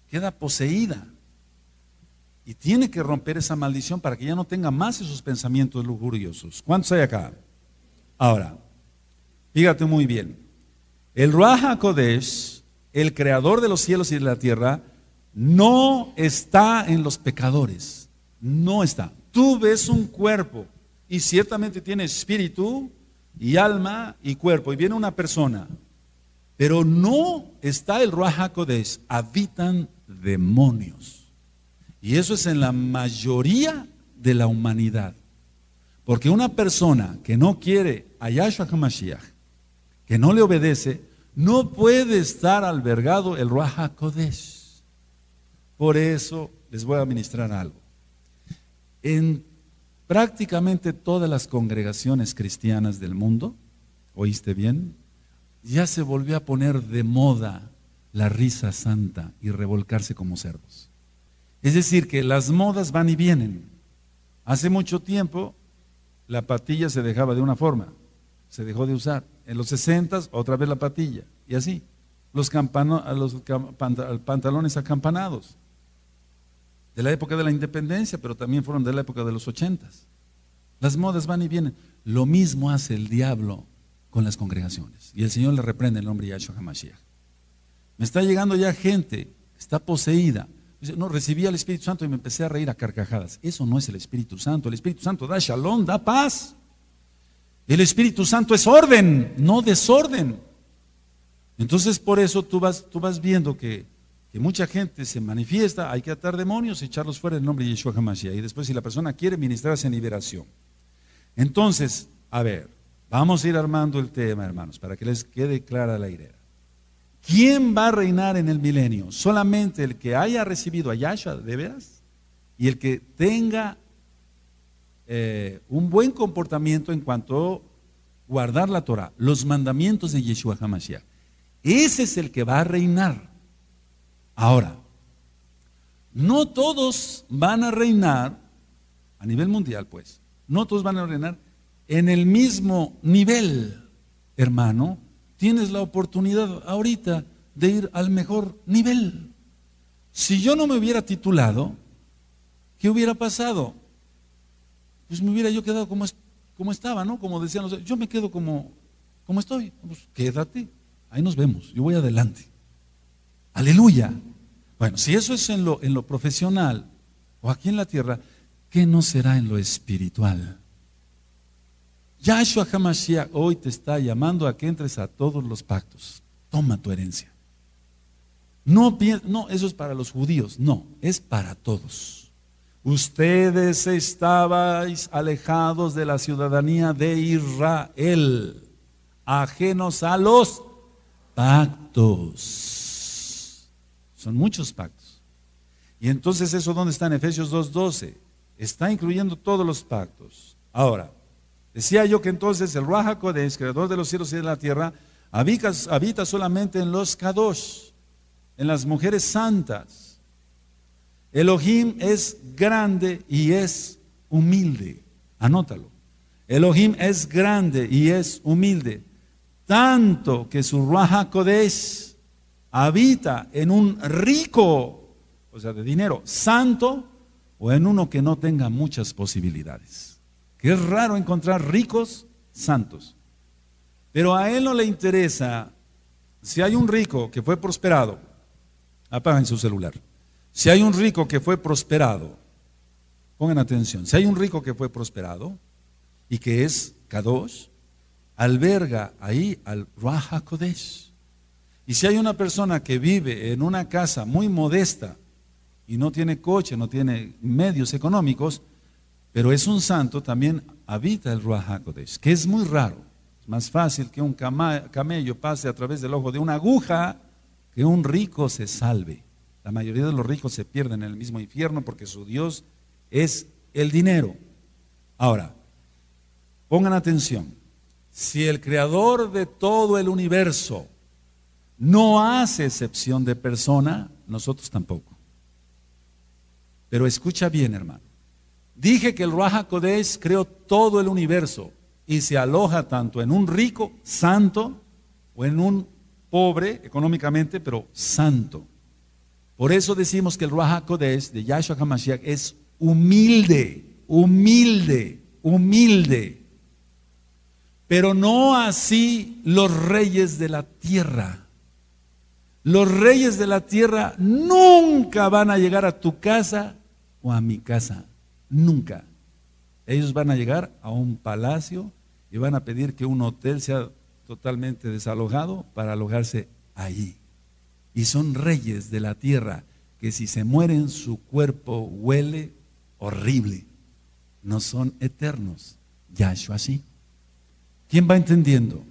queda poseída. Y tiene que romper esa maldición para que ya no tenga más esos pensamientos lujuriosos. ¿Cuántos hay acá? Ahora, fíjate muy bien. El Ruaja Kodesh, el creador de los cielos y de la tierra, no está en los pecadores. No está tú ves un cuerpo y ciertamente tiene espíritu y alma y cuerpo. Y viene una persona, pero no está el Ruach HaKodesh, habitan demonios. Y eso es en la mayoría de la humanidad. Porque una persona que no quiere a Yahshua HaMashiach, que no le obedece, no puede estar albergado el Ruach HaKodesh. Por eso les voy a ministrar algo en prácticamente todas las congregaciones cristianas del mundo, ¿oíste bien? Ya se volvió a poner de moda la risa santa y revolcarse como cerdos. Es decir, que las modas van y vienen. Hace mucho tiempo la patilla se dejaba de una forma, se dejó de usar. En los 60 otra vez la patilla, y así. Los, los, pantalones acampanados, de la época de la independencia, pero también fueron de la época de los ochentas. Las modas van y vienen. Lo mismo hace el diablo con las congregaciones. Y el Señor le reprende el nombre Yahshua HaMashiach. Me está llegando ya gente, está poseída. Dice, no, recibí al Espíritu Santo y me empecé a reír a carcajadas. Eso no es el Espíritu Santo. El Espíritu Santo da shalom, da paz. El Espíritu Santo es orden, no desorden. Entonces por eso tú vas, tú vas viendo que que mucha gente se manifiesta, hay que atar demonios, echarlos fuera en el nombre de Yeshua HaMashiach. Y después, si la persona quiere ministrarse en liberación. Entonces, a ver, vamos a ir armando el tema, hermanos, para que les quede clara la idea. ¿Quién va a reinar en el milenio? Solamente el que haya recibido a Yahshua de veras y el que tenga eh, un buen comportamiento en cuanto a guardar la Torah, los mandamientos de Yeshua HaMashiach. Ese es el que va a reinar. Ahora, no todos van a reinar, a nivel mundial pues, no todos van a reinar en el mismo nivel, hermano. Tienes la oportunidad ahorita de ir al mejor nivel. Si yo no me hubiera titulado, ¿qué hubiera pasado? Pues me hubiera yo quedado como, como estaba, ¿no? Como decían los... Yo me quedo como, como estoy. Pues quédate, ahí nos vemos, yo voy adelante. Aleluya. Bueno, si eso es en lo, en lo profesional o aquí en la tierra, ¿qué no será en lo espiritual? Yahshua HaMashiach hoy te está llamando a que entres a todos los pactos. Toma tu herencia. No, no, eso es para los judíos, no, es para todos. Ustedes estabais alejados de la ciudadanía de Israel, ajenos a los pactos son muchos pactos. Y entonces eso donde está en Efesios 2.12. Está incluyendo todos los pactos. Ahora, decía yo que entonces el Ruach creador de los cielos y de la tierra, habita, habita solamente en los Kadosh, en las mujeres santas. Elohim es grande y es humilde. Anótalo. Elohim es grande y es humilde, tanto que su Ruach habita en un rico, o sea, de dinero, santo, o en uno que no tenga muchas posibilidades. Que es raro encontrar ricos santos. Pero a él no le interesa si hay un rico que fue prosperado, apaguen su celular. Si hay un rico que fue prosperado, pongan atención, si hay un rico que fue prosperado y que es Kadosh, alberga ahí al Raja Kodesh. Y si hay una persona que vive en una casa muy modesta y no tiene coche, no tiene medios económicos, pero es un santo, también habita el Ruach HaKodesh, que es muy raro. Es más fácil que un camello pase a través del ojo de una aguja que un rico se salve. La mayoría de los ricos se pierden en el mismo infierno porque su Dios es el dinero. Ahora, pongan atención. Si el creador de todo el universo no hace excepción de persona, nosotros tampoco. Pero escucha bien, hermano. Dije que el Ruaja Kodesh creó todo el universo y se aloja tanto en un rico, santo, o en un pobre económicamente, pero santo. Por eso decimos que el Ruach Kodesh de Yahshua HaMashiach es humilde, humilde, humilde. Pero no así los reyes de la tierra. Los reyes de la tierra nunca van a llegar a tu casa o a mi casa. Nunca. Ellos van a llegar a un palacio y van a pedir que un hotel sea totalmente desalojado para alojarse allí. Y son reyes de la tierra que si se mueren su cuerpo huele horrible. No son eternos. Yahshua sí. ¿Quién va entendiendo?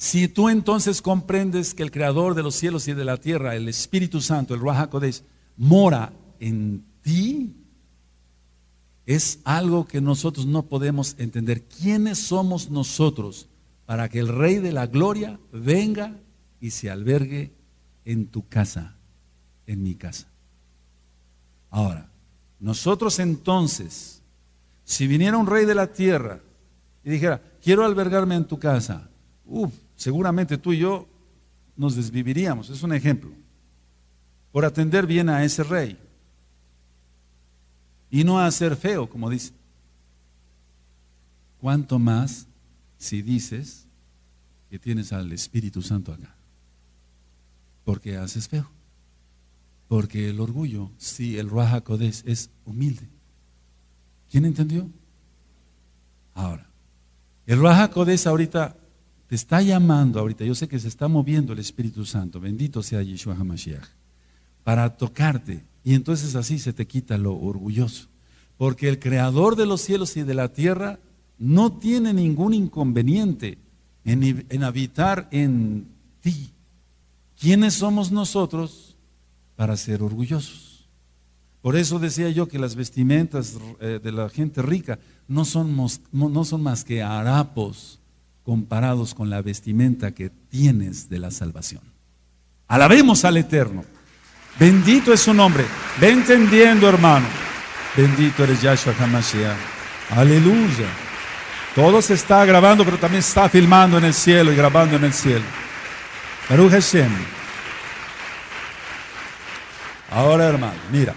Si tú entonces comprendes que el creador de los cielos y de la tierra, el Espíritu Santo, el Ruach HaKodesh, mora en ti, es algo que nosotros no podemos entender. ¿Quiénes somos nosotros para que el Rey de la Gloria venga y se albergue en tu casa, en mi casa? Ahora, nosotros entonces, si viniera un Rey de la tierra y dijera, quiero albergarme en tu casa, uff, seguramente tú y yo nos desviviríamos. Es un ejemplo. Por atender bien a ese rey y no hacer feo, como dice. ¿Cuánto más si dices que tienes al Espíritu Santo acá? Porque haces feo. Porque el orgullo, si el Raja es humilde. ¿Quién entendió? Ahora, el Raja Codés ahorita te está llamando ahorita, yo sé que se está moviendo el Espíritu Santo, bendito sea Yeshua HaMashiach, para tocarte. Y entonces así se te quita lo orgulloso. Porque el creador de los cielos y de la tierra no tiene ningún inconveniente en, habitar en ti. ¿Quiénes somos nosotros para ser orgullosos? Por eso decía yo que las vestimentas eh, de la gente rica no son, no son más que harapos comparados con la vestimenta que tienes de la salvación. Alabemos al Eterno. Bendito es su nombre. Ve entendiendo, hermano. Bendito eres Yahshua Hamashiach. Aleluya. Todo se está grabando, pero también está filmando en el cielo y grabando en el cielo. Baruch Hashem. Ahora, hermano, mira.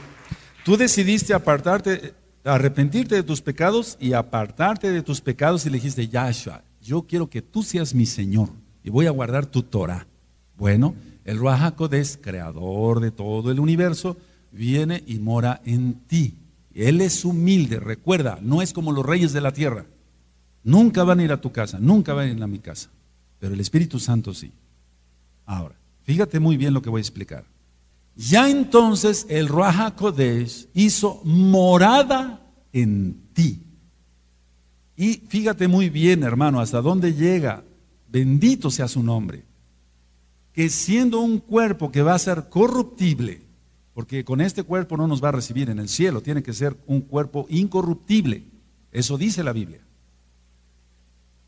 Tú decidiste apartarte, arrepentirte de tus pecados y apartarte de tus pecados y elegiste dijiste, Yahshua, yo quiero que tú seas mi Señor y voy a guardar tu Torah. Bueno, el Ruach creador de todo el universo, viene y mora en ti. Él es humilde, recuerda, no es como los reyes de la tierra. Nunca van a ir a tu casa, nunca van a ir a mi casa, pero el Espíritu Santo sí. Ahora, fíjate muy bien lo que voy a explicar. Ya entonces el Ruach hizo morada en ti. Y fíjate muy bien, hermano, hasta dónde llega. Bendito sea su nombre. Que siendo un cuerpo que va a ser corruptible, porque con este cuerpo no nos va a recibir en el cielo, tiene que ser un cuerpo incorruptible. Eso dice la Biblia.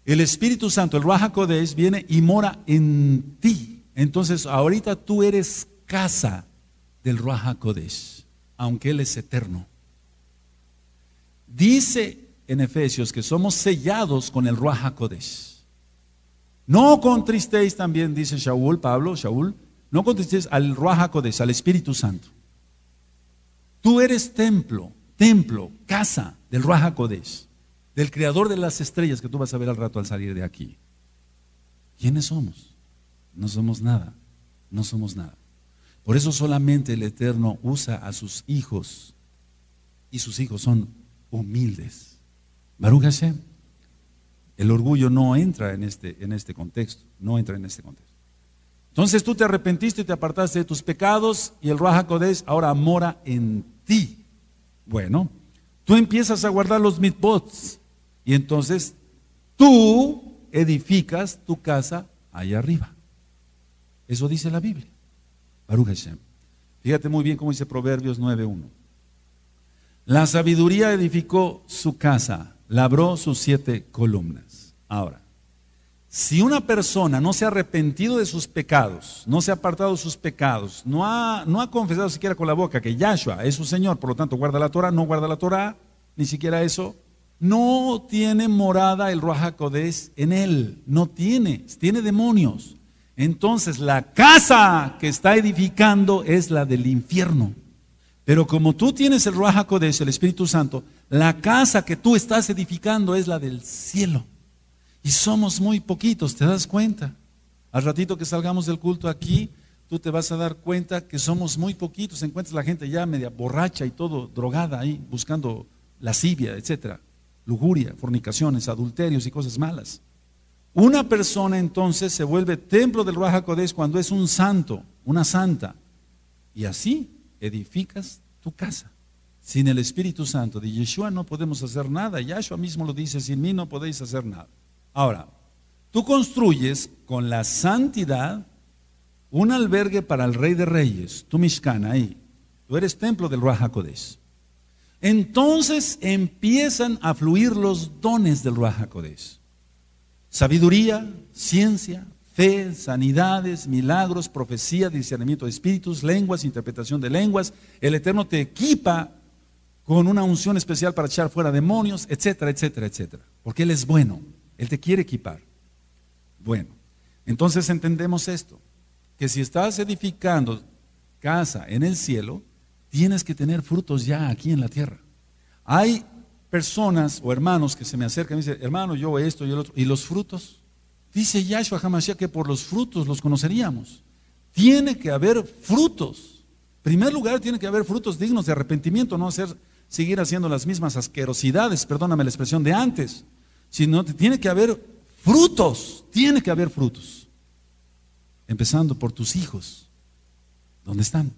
El Espíritu Santo, el Raja viene y mora en ti. Entonces, ahorita tú eres casa del Raja aunque Él es eterno. Dice en Efesios que somos sellados con el Ruach No contristéis también, dice Shaul, Pablo, Shaul, no contristéis al Ruach al Espíritu Santo. Tú eres templo, templo, casa del Ruach del creador de las estrellas que tú vas a ver al rato al salir de aquí. ¿Quiénes somos? No somos nada, no somos nada. Por eso solamente el Eterno usa a sus hijos y sus hijos son humildes. Baruch Hashem. El orgullo no entra en este, en este contexto, no entra en este contexto. Entonces tú te arrepentiste y te apartaste de tus pecados y el Raja ahora mora en ti. Bueno, tú empiezas a guardar los mitbots y entonces tú edificas tu casa allá arriba. Eso dice la Biblia. Baruch Hashem. Fíjate muy bien cómo dice Proverbios 9.1. La sabiduría edificó su casa labró sus siete columnas. Ahora, si una persona no se ha arrepentido de sus pecados, no se ha apartado de sus pecados, no ha, no ha confesado siquiera con la boca que Yahshua es su Señor, por lo tanto guarda la Torah, no guarda la Torah, ni siquiera eso, no tiene morada el Ruajacodes en él, no tiene, tiene demonios. Entonces la casa que está edificando es la del infierno. Pero como tú tienes el Ruajacodes, el Espíritu Santo, la casa que tú estás edificando es la del cielo. Y somos muy poquitos, ¿te das cuenta? Al ratito que salgamos del culto aquí, tú te vas a dar cuenta que somos muy poquitos. Encuentras la gente ya media borracha y todo, drogada ahí, buscando lascivia, etcétera, lujuria, fornicaciones, adulterios y cosas malas. Una persona entonces se vuelve templo del Ruach HaKodesh cuando es un santo, una santa. Y así edificas tu casa. Sin el Espíritu Santo de Yeshua no podemos hacer nada. Yahshua mismo lo dice, sin mí no podéis hacer nada. Ahora, tú construyes con la santidad un albergue para el Rey de Reyes, tú Mishkan, ahí. Tú eres templo del Ruajacodes. Entonces empiezan a fluir los dones del Ruajacodes. Sabiduría, ciencia, fe, sanidades, milagros, profecía, discernimiento de espíritus, lenguas, interpretación de lenguas. El Eterno te equipa con una unción especial para echar fuera demonios, etcétera, etcétera, etcétera. Porque Él es bueno, Él te quiere equipar. Bueno, entonces entendemos esto, que si estás edificando casa en el cielo, tienes que tener frutos ya aquí en la tierra. Hay personas o hermanos que se me acercan y dicen, hermano, yo esto, yo el otro, y los frutos. Dice Yahshua Hamashiach que por los frutos los conoceríamos. Tiene que haber frutos. En primer lugar, tiene que haber frutos dignos de arrepentimiento, no ser seguir haciendo las mismas asquerosidades, perdóname la expresión de antes, sino tiene que haber frutos, tiene que haber frutos. Empezando por tus hijos. ¿Dónde están?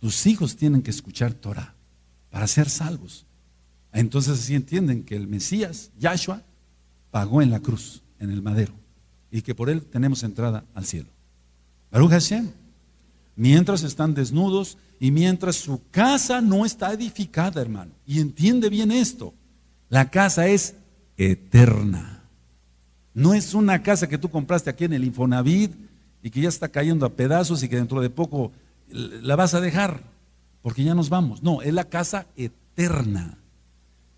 Tus hijos tienen que escuchar Torah para ser salvos. Entonces así entienden que el Mesías, Yahshua, pagó en la cruz, en el madero, y que por él tenemos entrada al cielo. Baruch Hashem mientras están desnudos y mientras su casa no está edificada, hermano. Y entiende bien esto. La casa es eterna. No es una casa que tú compraste aquí en el InfoNavid y que ya está cayendo a pedazos y que dentro de poco la vas a dejar porque ya nos vamos. No, es la casa eterna.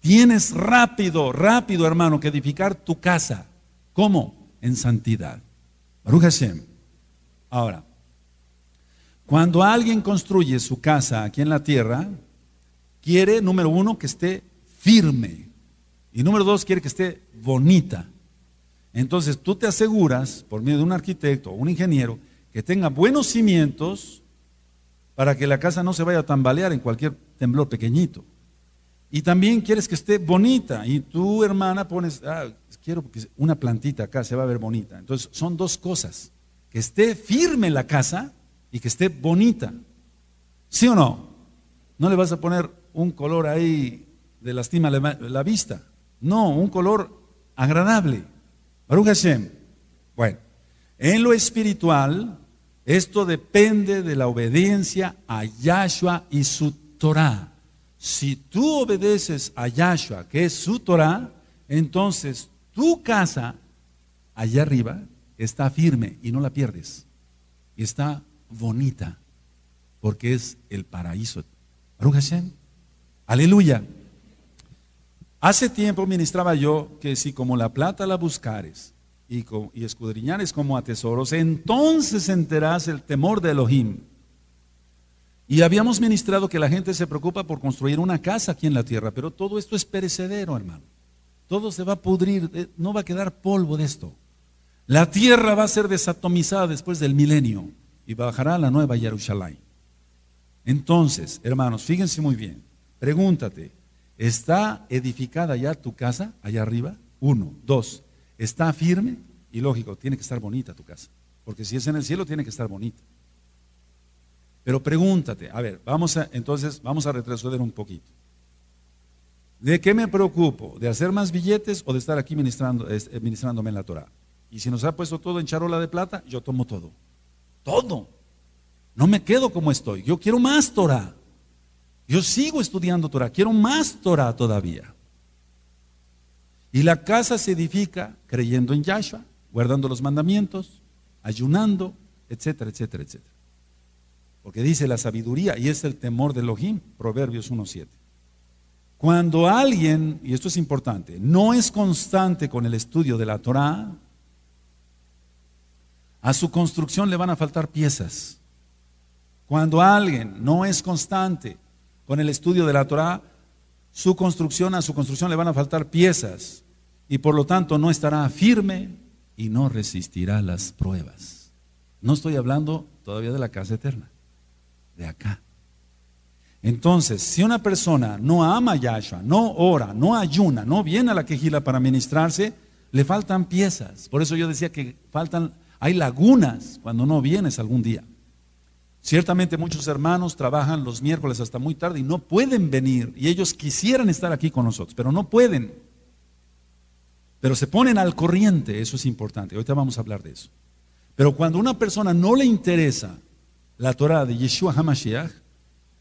Tienes rápido, rápido hermano, que edificar tu casa. ¿Cómo? En santidad. Baruch Hashem. Ahora, cuando alguien construye su casa aquí en la tierra, quiere, número uno, que esté firme. Y número dos, quiere que esté bonita. Entonces tú te aseguras, por medio de un arquitecto o un ingeniero, que tenga buenos cimientos para que la casa no se vaya a tambalear en cualquier temblor pequeñito. Y también quieres que esté bonita. Y tú, hermana pones, ah, quiero que una plantita acá se va a ver bonita. Entonces son dos cosas. Que esté firme la casa y que esté bonita. ¿Sí o no? No le vas a poner un color ahí de lastima la vista. No, un color agradable. Baruch Hashem. Bueno, en lo espiritual, esto depende de la obediencia a Yahshua y su Torah. Si tú obedeces a Yahshua, que es su Torah, entonces tu casa allá arriba está firme y no la pierdes. Y Está bonita, porque es el paraíso. aleluya. Hace tiempo ministraba yo que si como la plata la buscares y, y escudriñares como a tesoros, entonces enterás el temor de Elohim. Y habíamos ministrado que la gente se preocupa por construir una casa aquí en la tierra, pero todo esto es perecedero, hermano. Todo se va a pudrir, eh, no va a quedar polvo de esto. La tierra va a ser desatomizada después del milenio y bajará la nueva Jerusalén. Entonces, hermanos, fíjense muy bien. Pregúntate, ¿está edificada ya tu casa allá arriba? Uno, dos, ¿está firme? Y lógico, tiene que estar bonita tu casa. Porque si es en el cielo, tiene que estar bonita. Pero pregúntate, a ver, vamos a, entonces, vamos a retroceder un poquito. ¿De qué me preocupo? ¿De hacer más billetes o de estar aquí ministrando, eh, ministrándome en la Torah? Y si nos ha puesto todo en charola de plata, yo tomo todo. Todo. No me quedo como estoy. Yo quiero más Torah. Yo sigo estudiando Torah. Quiero más Torah todavía. Y la casa se edifica creyendo en Yahshua, guardando los mandamientos, ayunando, etcétera, etcétera, etcétera. Porque dice la sabiduría y es el temor del Elohim, Proverbios 1.7. Cuando alguien, y esto es importante, no es constante con el estudio de la Torah, a su construcción le van a faltar piezas. Cuando alguien no es constante con el estudio de la Torah, su construcción, a su construcción le van a faltar piezas y por lo tanto no estará firme y no resistirá las pruebas. No estoy hablando todavía de la casa eterna, de acá. Entonces, si una persona no ama a Yahshua, no ora, no ayuna, no viene a la quejila para ministrarse, le faltan piezas. Por eso yo decía que faltan hay lagunas cuando no vienes algún día. Ciertamente muchos hermanos trabajan los miércoles hasta muy tarde y no pueden venir. Y ellos quisieran estar aquí con nosotros, pero no pueden. Pero se ponen al corriente, eso es importante. Ahorita vamos a hablar de eso. Pero cuando una persona no le interesa la Torah de Yeshua HaMashiach,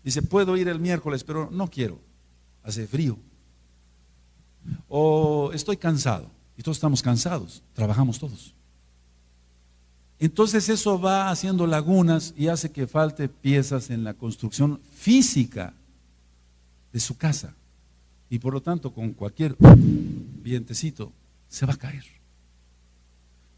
dice, puedo ir el miércoles, pero no quiero. Hace frío. O estoy cansado. Y todos estamos cansados. Trabajamos todos. Entonces eso va haciendo lagunas y hace que falte piezas en la construcción física de su casa. Y por lo tanto, con cualquier vientecito, se va a caer.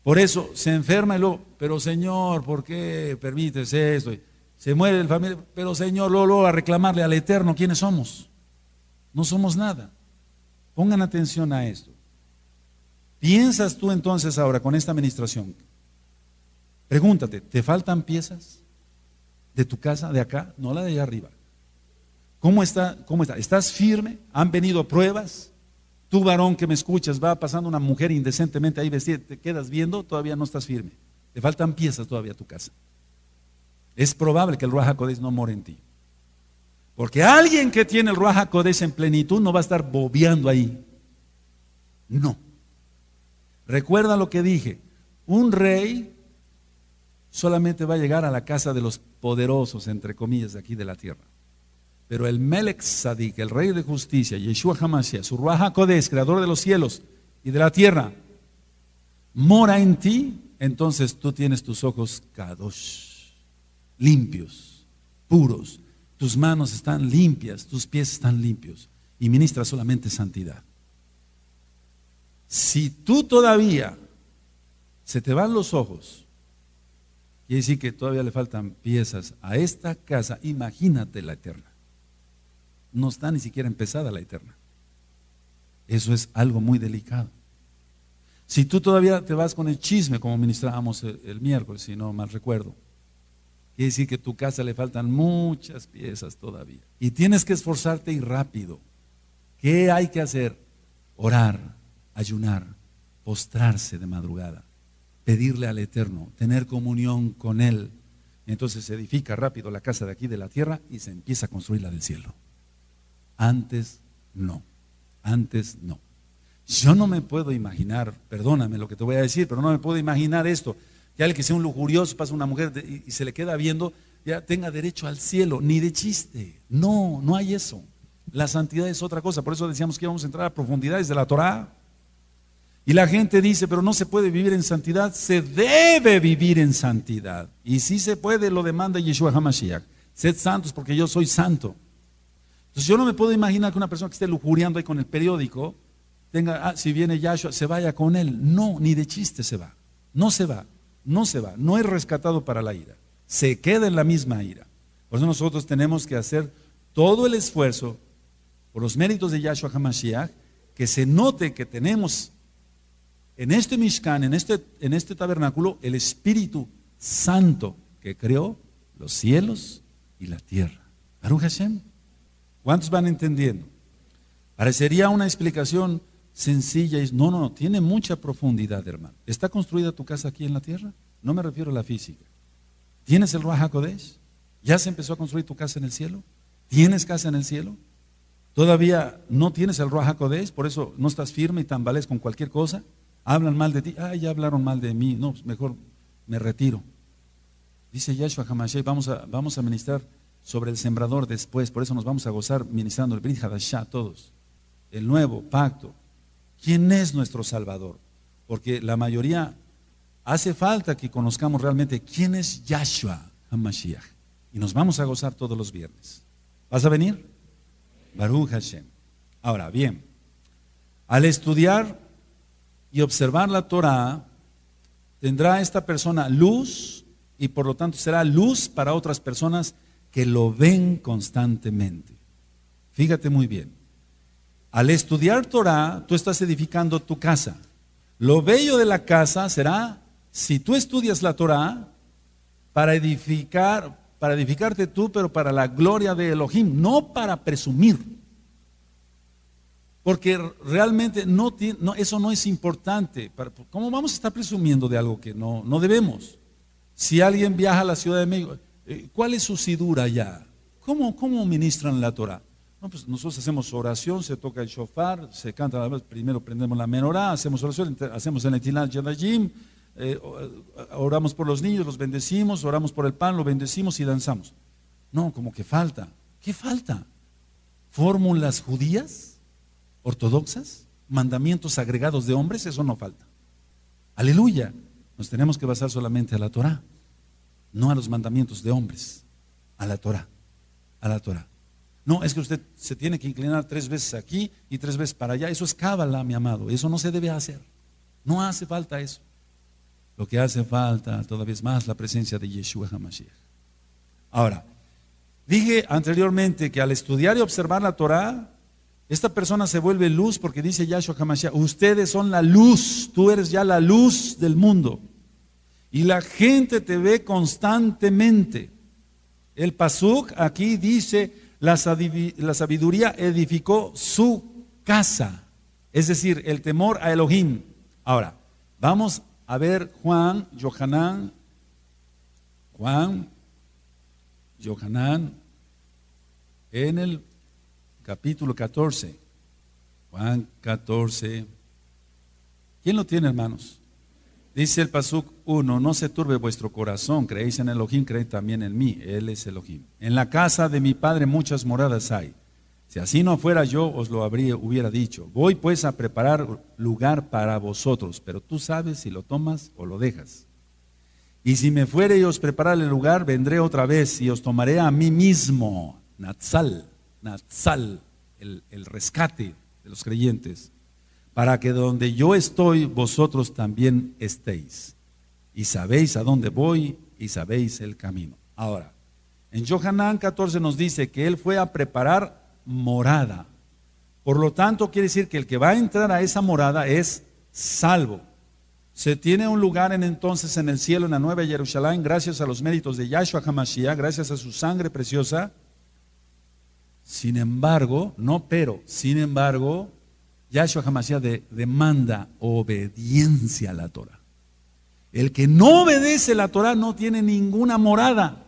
Por eso se enferma y luego, pero Señor, ¿por qué permites esto? Se muere el familiar, pero Señor, lo luego a reclamarle al Eterno quiénes somos. No somos nada. Pongan atención a esto. ¿Piensas tú entonces ahora con esta administración Pregúntate, ¿te faltan piezas de tu casa, de acá? No la de allá arriba. ¿Cómo está? ¿Cómo está? ¿Estás firme? ¿Han venido pruebas? Tú, varón que me escuchas, va pasando una mujer indecentemente ahí vestida, te quedas viendo, todavía no estás firme. Te faltan piezas todavía a tu casa. Es probable que el Ruaja no more en ti. Porque alguien que tiene el Ruaja en plenitud no va a estar bobeando ahí. No. Recuerda lo que dije. Un rey solamente va a llegar a la casa de los poderosos, entre comillas, de aquí de la tierra. Pero el Melech Sadik, el rey de justicia, Yeshua Hamashiach, su HaKodesh, creador de los cielos y de la tierra, mora en ti, entonces tú tienes tus ojos kadosh, limpios, puros, tus manos están limpias, tus pies están limpios y ministra solamente santidad. Si tú todavía se te van los ojos Quiere decir que todavía le faltan piezas a esta casa. Imagínate la eterna. No está ni siquiera empezada la eterna. Eso es algo muy delicado. Si tú todavía te vas con el chisme, como ministrábamos el, miércoles, si no mal recuerdo, quiere decir que a tu casa le faltan muchas piezas todavía. Y tienes que esforzarte y rápido. ¿Qué hay que hacer? Orar, ayunar, postrarse de madrugada pedirle al Eterno, tener comunión con Él. Entonces se edifica rápido la casa de aquí de la tierra y se empieza a construir la del cielo. Antes no, antes no. Yo no me puedo imaginar, perdóname lo que te voy a decir, pero no me puedo imaginar esto. que el que sea un lujurioso pasa una mujer y se le queda viendo, ya tenga derecho al cielo, ni de chiste. No, no hay eso. La santidad es otra cosa, por eso decíamos que íbamos a entrar a profundidades de la Torá. Y la gente dice, pero no se puede vivir en santidad, se debe vivir en santidad. Y si se puede, lo demanda Yeshua HaMashiach. Sed santos porque yo soy santo. Entonces yo no me puedo imaginar que una persona que esté lujuriando ahí con el periódico, tenga, ah, si viene Yahshua, se vaya con él. No, ni de chiste se va. No se va, no se va. No es rescatado para la ira. Se queda en la misma ira. Por eso nosotros tenemos que hacer todo el esfuerzo por los méritos de Yahshua HaMashiach, que se note que tenemos en este Mishkan, este, en este, tabernáculo, el Espíritu Santo que creó los cielos y la tierra. Baruch Hashem. ¿Cuántos van entendiendo? Parecería una explicación sencilla y no, no, no, tiene mucha profundidad, hermano. ¿Está construida tu casa aquí en la tierra? No me refiero a la física. ¿Tienes el Ruach HaKodesh? ¿Ya se empezó a construir tu casa en el cielo? ¿Tienes casa en el cielo? ¿Todavía no tienes el Ruach HaKodesh? ¿Por eso no estás firme y tambales con cualquier cosa? Hablan mal de ti, ah, ya hablaron mal de mí, no, pues, mejor me retiro. Dice Yahshua Hamashiach, vamos a, vamos a ministrar sobre el sembrador después, por eso nos vamos a gozar ministrando el Brit Hadashah todos, el nuevo pacto. ¿Quién es nuestro Salvador? Porque la mayoría hace falta que conozcamos realmente quién es Yahshua Hamashiach. Y nos vamos a gozar todos los viernes. ¿Vas a venir? Baruch Hashem. Ahora, bien, al estudiar y observar la Torah, tendrá esta persona luz y por lo tanto será luz para otras personas que lo ven constantemente. Fíjate muy bien. Al estudiar Torah, tú estás edificando tu casa. Lo bello de la casa será si tú estudias la Torah para edificar, para edificarte tú, pero para la gloria de Elohim, no para presumir. Porque realmente no, eso no es importante. ¿Cómo vamos a estar presumiendo de algo que no, no debemos? Si alguien viaja a la Ciudad de México, eh, ¿cuál es su sidura allá? ¿Cómo, cómo ministran la Torah? Pues nosotros hacemos oración, se toca el shofar, se canta la primero prendemos la menorá, hacemos oración, hacemos el etilán, el eh, eh, oramos por los niños, los bendecimos, oramos por el pan, lo bendecimos y danzamos. No, como que falta. ¿Qué falta? ¿Fórmulas judías? ortodoxas, mandamientos agregados de hombres, eso no falta. Aleluya. Nos tenemos que basar solamente a la Torah, no a los mandamientos de hombres, a la Torah, a la Torah. No, es que usted se tiene que inclinar tres veces aquí y tres veces para allá. Eso es cábala, mi amado. Eso no se debe hacer. No hace falta eso. Lo que hace falta todavía es más la presencia de Yeshua HaMashiach. Ahora, dije anteriormente que al estudiar y observar la Torah, esta persona se vuelve luz porque dice Yahshua Hamashiach, ustedes son la luz, tú eres ya la luz del mundo. Y la gente te ve constantemente. El Pasuk aquí dice, la sabiduría edificó su casa, es decir, el temor a Elohim. Ahora, vamos a ver Juan, Johanán, Juan, Johanán, en el capítulo 14. Juan 14. ¿Quién lo tiene, hermanos? Dice el Pasuk 1, no se turbe vuestro corazón, creéis en Elohim, creéis también en mí, Él es Elohim. En la casa de mi Padre muchas moradas hay. Si así no fuera yo, os lo habría, hubiera dicho. Voy pues a preparar lugar para vosotros, pero tú sabes si lo tomas o lo dejas. Y si me fuere y os preparar el lugar, vendré otra vez y os tomaré a mí mismo, Natsal, Natsal, el, rescate de los creyentes, para que donde yo estoy, vosotros también estéis. Y sabéis a dónde voy y sabéis el camino. Ahora, en Johanán 14 nos dice que él fue a preparar morada. Por lo tanto, quiere decir que el que va a entrar a esa morada es salvo. Se tiene un lugar en entonces en el cielo, en la nueva Jerusalén, gracias a los méritos de Yahshua Hamashiach, gracias a su sangre preciosa, sin embargo, no pero, sin embargo, Yahshua Hamashiach demanda obediencia a la Torah. El que no obedece la Torah no tiene ninguna morada.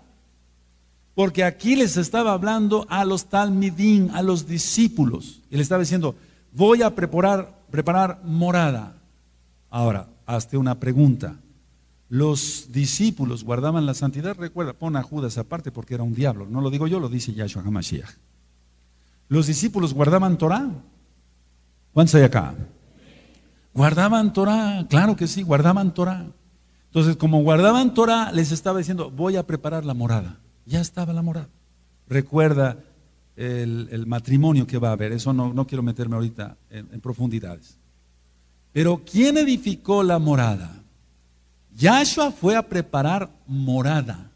Porque aquí les estaba hablando a los talmidín, a los discípulos. Él estaba diciendo, voy a preparar, preparar morada. Ahora, hazte una pregunta. Los discípulos guardaban la santidad. Recuerda, pon a Judas aparte porque era un diablo. No lo digo yo, lo dice Yahshua Hamashiach. Los discípulos guardaban Torah. ¿Cuántos hay acá? Guardaban Torah, claro que sí, guardaban Torah. Entonces, como guardaban Torah, les estaba diciendo, voy a preparar la morada. Ya estaba la morada. Recuerda el, matrimonio que va a haber, eso no, quiero meterme ahorita en, en profundidades. Pero ¿quién edificó la morada? Yahshua fue a preparar morada.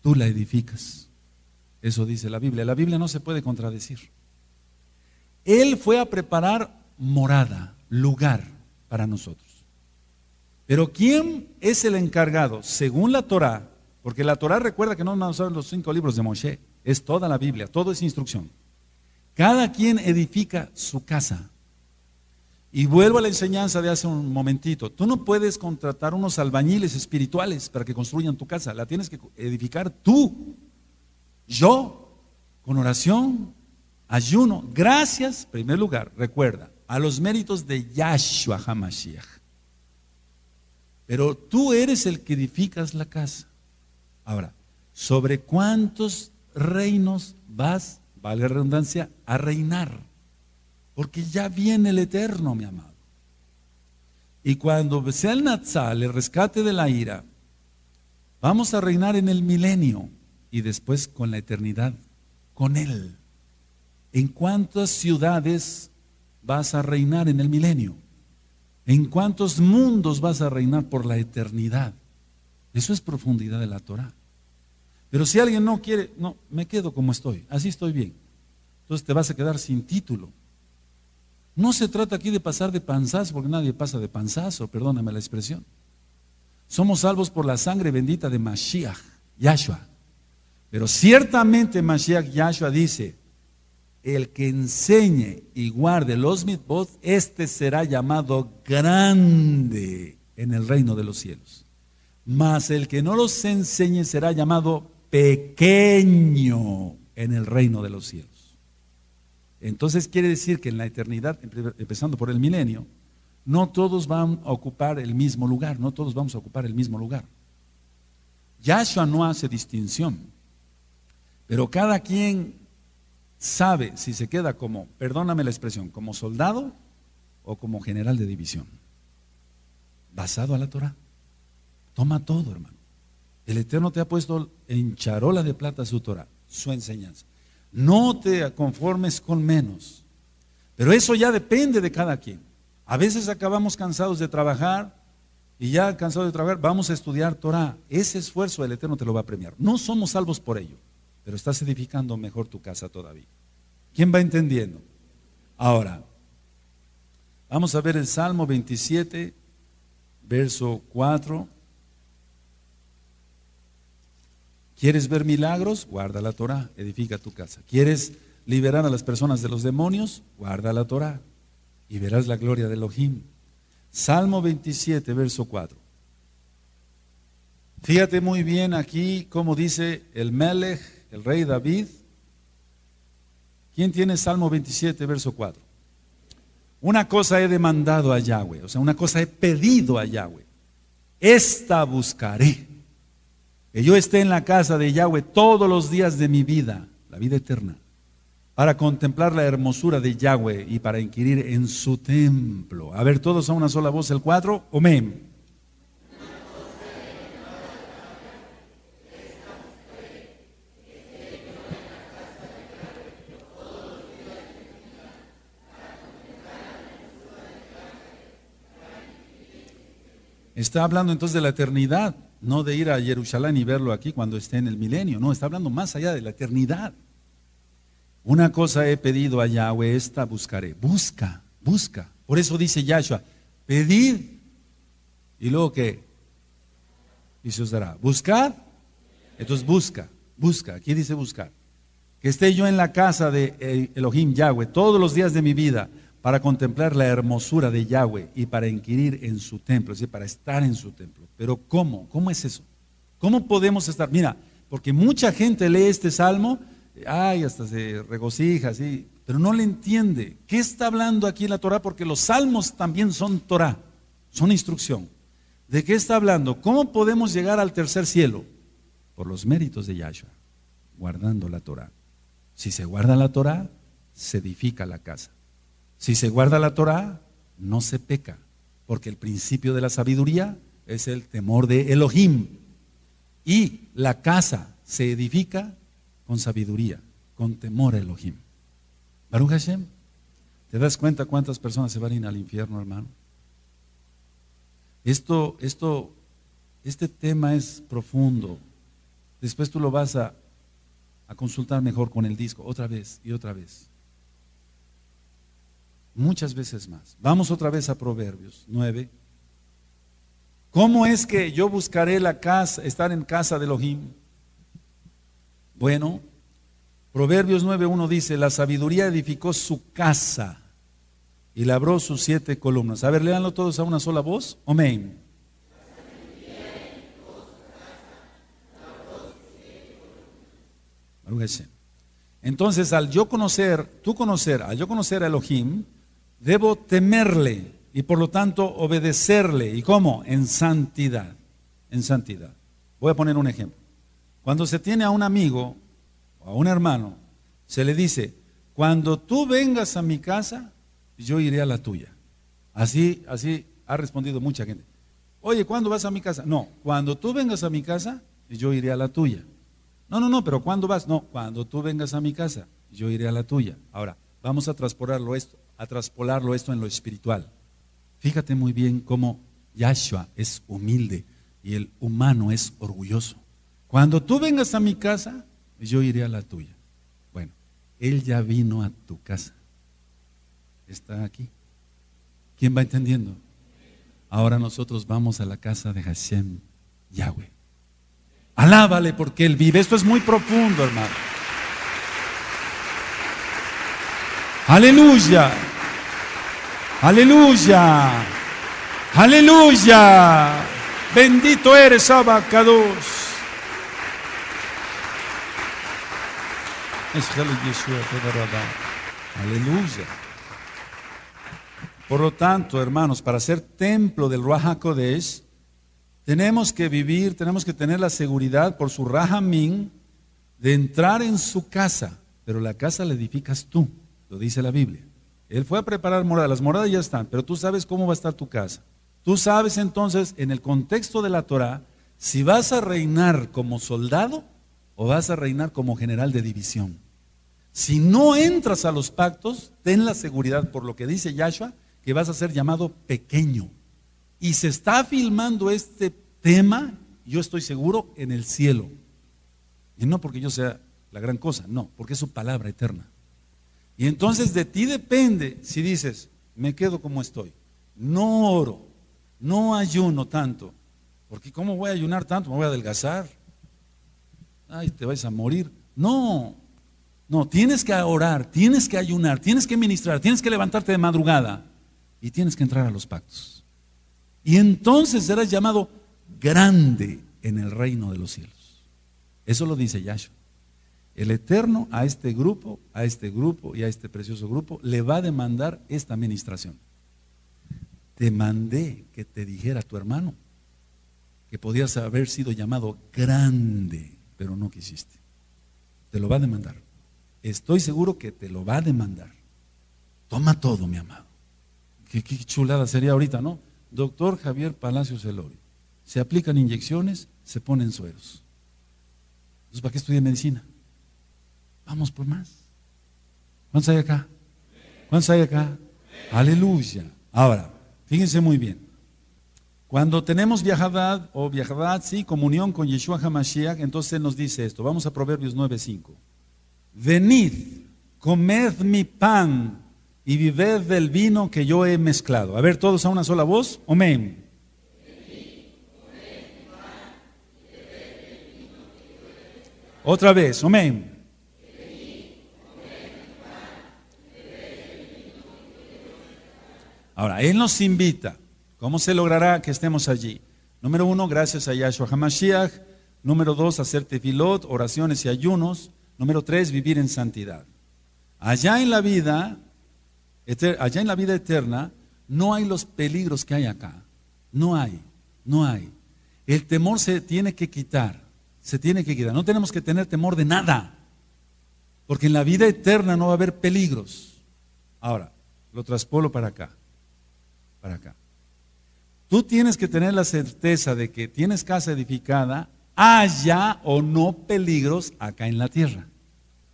Tú la edificas. Eso dice la Biblia. La Biblia no se puede contradecir. Él fue a preparar morada, lugar para nosotros. Pero ¿quién es el encargado? Según la Torá, porque la Torá recuerda que no nos son los cinco libros de Moshe, es toda la Biblia, todo es instrucción. Cada quien edifica su casa. Y vuelvo a la enseñanza de hace un momentito. Tú no puedes contratar unos albañiles espirituales para que construyan tu casa, la tienes que edificar tú. Yo, con oración, ayuno, gracias, primer lugar, recuerda, a los méritos de Yahshua Hamashiach. Pero tú eres el que edificas la casa. Ahora, ¿sobre cuántos reinos vas, vale redundancia, a reinar? Porque ya viene el eterno, mi amado. Y cuando sea el el rescate de la ira, vamos a reinar en el milenio y después con la eternidad, con Él. ¿En cuántas ciudades vas a reinar en el milenio? ¿En cuántos mundos vas a reinar por la eternidad? Eso es profundidad de la Torah. Pero si alguien no quiere, no, me quedo como estoy, así estoy bien. Entonces te vas a quedar sin título. No se trata aquí de pasar de panzazo, porque nadie pasa de panzazo, perdóname la expresión. Somos salvos por la sangre bendita de Mashiach, Yahshua. Pero ciertamente Mashiach Yahshua dice, el que enseñe y guarde los mitzvot, este será llamado grande en el reino de los cielos. Mas el que no los enseñe será llamado pequeño en el reino de los cielos. Entonces quiere decir que en la eternidad, empezando por el milenio, no todos van a ocupar el mismo lugar, no todos vamos a ocupar el mismo lugar. Yahshua no hace distinción. Pero cada quien sabe si se queda como, perdóname la expresión, como soldado o como general de división. Basado a la Torah. Toma todo, hermano. El Eterno te ha puesto en charola de plata su Torah, su enseñanza. No te conformes con menos. Pero eso ya depende de cada quien. A veces acabamos cansados de trabajar y ya cansados de trabajar, vamos a estudiar Torah. Ese esfuerzo el Eterno te lo va a premiar. No somos salvos por ello pero estás edificando mejor tu casa todavía. ¿Quién va entendiendo? Ahora, vamos a ver el Salmo 27, verso 4. ¿Quieres ver milagros? Guarda la Torah, edifica tu casa. ¿Quieres liberar a las personas de los demonios? Guarda la Torah y verás la gloria de Elohim. Salmo 27, verso 4. Fíjate muy bien aquí cómo dice el Melech el rey David. ¿Quién tiene Salmo 27, verso 4? Una cosa he demandado a Yahweh, o sea, una cosa he pedido a Yahweh. Esta buscaré. Que yo esté en la casa de Yahweh todos los días de mi vida, la vida eterna, para contemplar la hermosura de Yahweh y para inquirir en su templo. A ver, todos a una sola voz, el 4, amén. Está hablando entonces de la eternidad, no de ir a Jerusalén y verlo aquí cuando esté en el milenio. No, está hablando más allá de la eternidad. Una cosa he pedido a Yahweh, esta buscaré. Busca, busca. Por eso dice Yahshua, pedir Y luego que, y se os dará. buscar Entonces busca, busca. Aquí dice buscar. Que esté yo en la casa de eh, Elohim Yahweh todos los días de mi vida para contemplar la hermosura de Yahweh y para inquirir en su templo, es decir, para estar en su templo. Pero ¿cómo? ¿Cómo es eso? ¿Cómo podemos estar? Mira, porque mucha gente lee este salmo, ay, hasta se regocija, sí, pero no le entiende. ¿Qué está hablando aquí en la Torah? Porque los salmos también son Torah, son instrucción. ¿De qué está hablando? ¿Cómo podemos llegar al tercer cielo? Por los méritos de Yahshua, guardando la Torah. Si se guarda la Torah, se edifica la casa. Si se guarda la Torah, no se peca, porque el principio de la sabiduría es el temor de Elohim. Y la casa se edifica con sabiduría, con temor a Elohim. Baruch Hashem, ¿te das cuenta cuántas personas se van a ir al infierno, hermano? Esto, esto, este tema es profundo. Después tú lo vas a consultar mejor con el disco, otra vez y otra vez muchas veces más. Vamos otra vez a Proverbios 9. ¿Cómo es que yo buscaré la casa, estar en casa de Elohim? Bueno, Proverbios 9.1 dice, la sabiduría edificó su casa y labró sus siete columnas. A ver, leanlo todos a una sola voz. Amén. Entonces, al yo conocer, tú conocer, al yo conocer a Elohim, Debo temerle y por lo tanto obedecerle. ¿Y cómo? En santidad. En santidad. Voy a poner un ejemplo. Cuando se tiene a un amigo o a un hermano, se le dice, cuando tú vengas a mi casa, yo iré a la tuya. Así, así ha respondido mucha gente. Oye, ¿cuándo vas a mi casa? No, cuando tú vengas a mi casa, yo iré a la tuya. No, no, no, pero ¿cuándo vas? No, cuando tú vengas a mi casa, yo iré a la tuya. Ahora, vamos a transportarlo esto a traspolarlo esto en lo espiritual. Fíjate muy bien cómo Yahshua es humilde y el humano es orgulloso. Cuando tú vengas a mi casa, yo iré a la tuya. Bueno, Él ya vino a tu casa. Está aquí. ¿Quién va entendiendo? Ahora nosotros vamos a la casa de Hashem Yahweh. Alábale porque Él vive. Esto es muy profundo, hermano. Aleluya. Aleluya. Aleluya. Bendito eres, Abacados. Aleluya. Por lo tanto, hermanos, para ser templo del Raja Kodesh, tenemos que vivir, tenemos que tener la seguridad por su Min de entrar en su casa, pero la casa la edificas tú dice la Biblia. Él fue a preparar moradas. Las moradas ya están, pero tú sabes cómo va a estar tu casa. Tú sabes entonces, en el contexto de la Torah, si vas a reinar como soldado o vas a reinar como general de división. Si no entras a los pactos, ten la seguridad por lo que dice Yahshua, que vas a ser llamado pequeño. Y se está filmando este tema, yo estoy seguro, en el cielo. Y no porque yo sea la gran cosa, no, porque es su palabra eterna. Y entonces de ti depende si dices, me quedo como estoy. No oro, no ayuno tanto, porque ¿cómo voy a ayunar tanto? Me voy a adelgazar. Ay, te vais a morir. No, no, tienes que orar, tienes que ayunar, tienes que ministrar, tienes que levantarte de madrugada y tienes que entrar a los pactos. Y entonces serás llamado grande en el reino de los cielos. Eso lo dice Yahshua. El Eterno a este grupo, a este grupo y a este precioso grupo le va a demandar esta administración. Te mandé que te dijera tu hermano que podías haber sido llamado grande, pero no quisiste. Te lo va a demandar. Estoy seguro que te lo va a demandar. Toma todo, mi amado. Qué, chulada sería ahorita, ¿no? Doctor Javier Palacios Celori. Se aplican inyecciones, se ponen sueros. Entonces, ¿para qué estudié medicina? Vamos por más. ¿Cuántos hay acá? ¿Cuántos hay acá? Aleluya. Ahora, fíjense muy bien. Cuando tenemos viajadad o viajadad, sí, comunión con Yeshua HaMashiach, entonces nos dice esto. Vamos a Proverbios 9:5. Venid, comed mi pan y vived del vino que yo he mezclado. A ver, todos a una sola voz. Amén. Otra vez, amén. Ahora, Él nos invita. ¿Cómo se logrará que estemos allí? Número uno, gracias a Yahshua Hamashiach. Número dos, hacerte pilot oraciones y ayunos. Número tres, vivir en santidad. Allá en la vida, allá en la vida eterna, no hay los peligros que hay acá. No hay, no hay. El temor se tiene que quitar, se tiene que quitar. No tenemos que tener temor de nada, porque en la vida eterna no va a haber peligros. Ahora, lo traspolo para acá para acá. Tú tienes que tener la certeza de que tienes casa edificada, haya o no peligros acá en la tierra.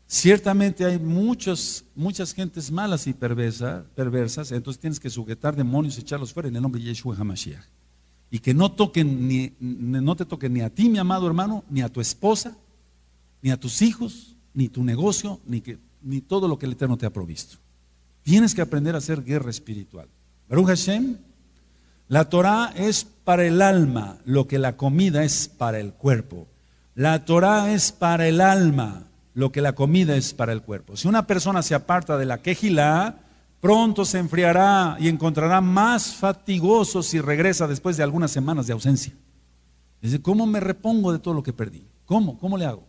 Ciertamente hay muchos, muchas gentes malas y perversas, entonces tienes que sujetar demonios y echarlos fuera en el nombre de Yeshua HaMashiach. Y que no, toquen ni, no te toquen ni a ti, mi amado hermano, ni a tu esposa, ni a tus hijos, ni tu negocio, ni, que, ni todo lo que el Eterno te ha provisto. Tienes que aprender a hacer guerra espiritual. Baruch Hashem, la Torah es para el alma lo que la comida es para el cuerpo. La Torah es para el alma lo que la comida es para el cuerpo. Si una persona se aparta de la quejilá, pronto se enfriará y encontrará más fatigoso si regresa después de algunas semanas de ausencia. Dice, ¿cómo me repongo de todo lo que perdí? ¿Cómo? ¿Cómo le hago?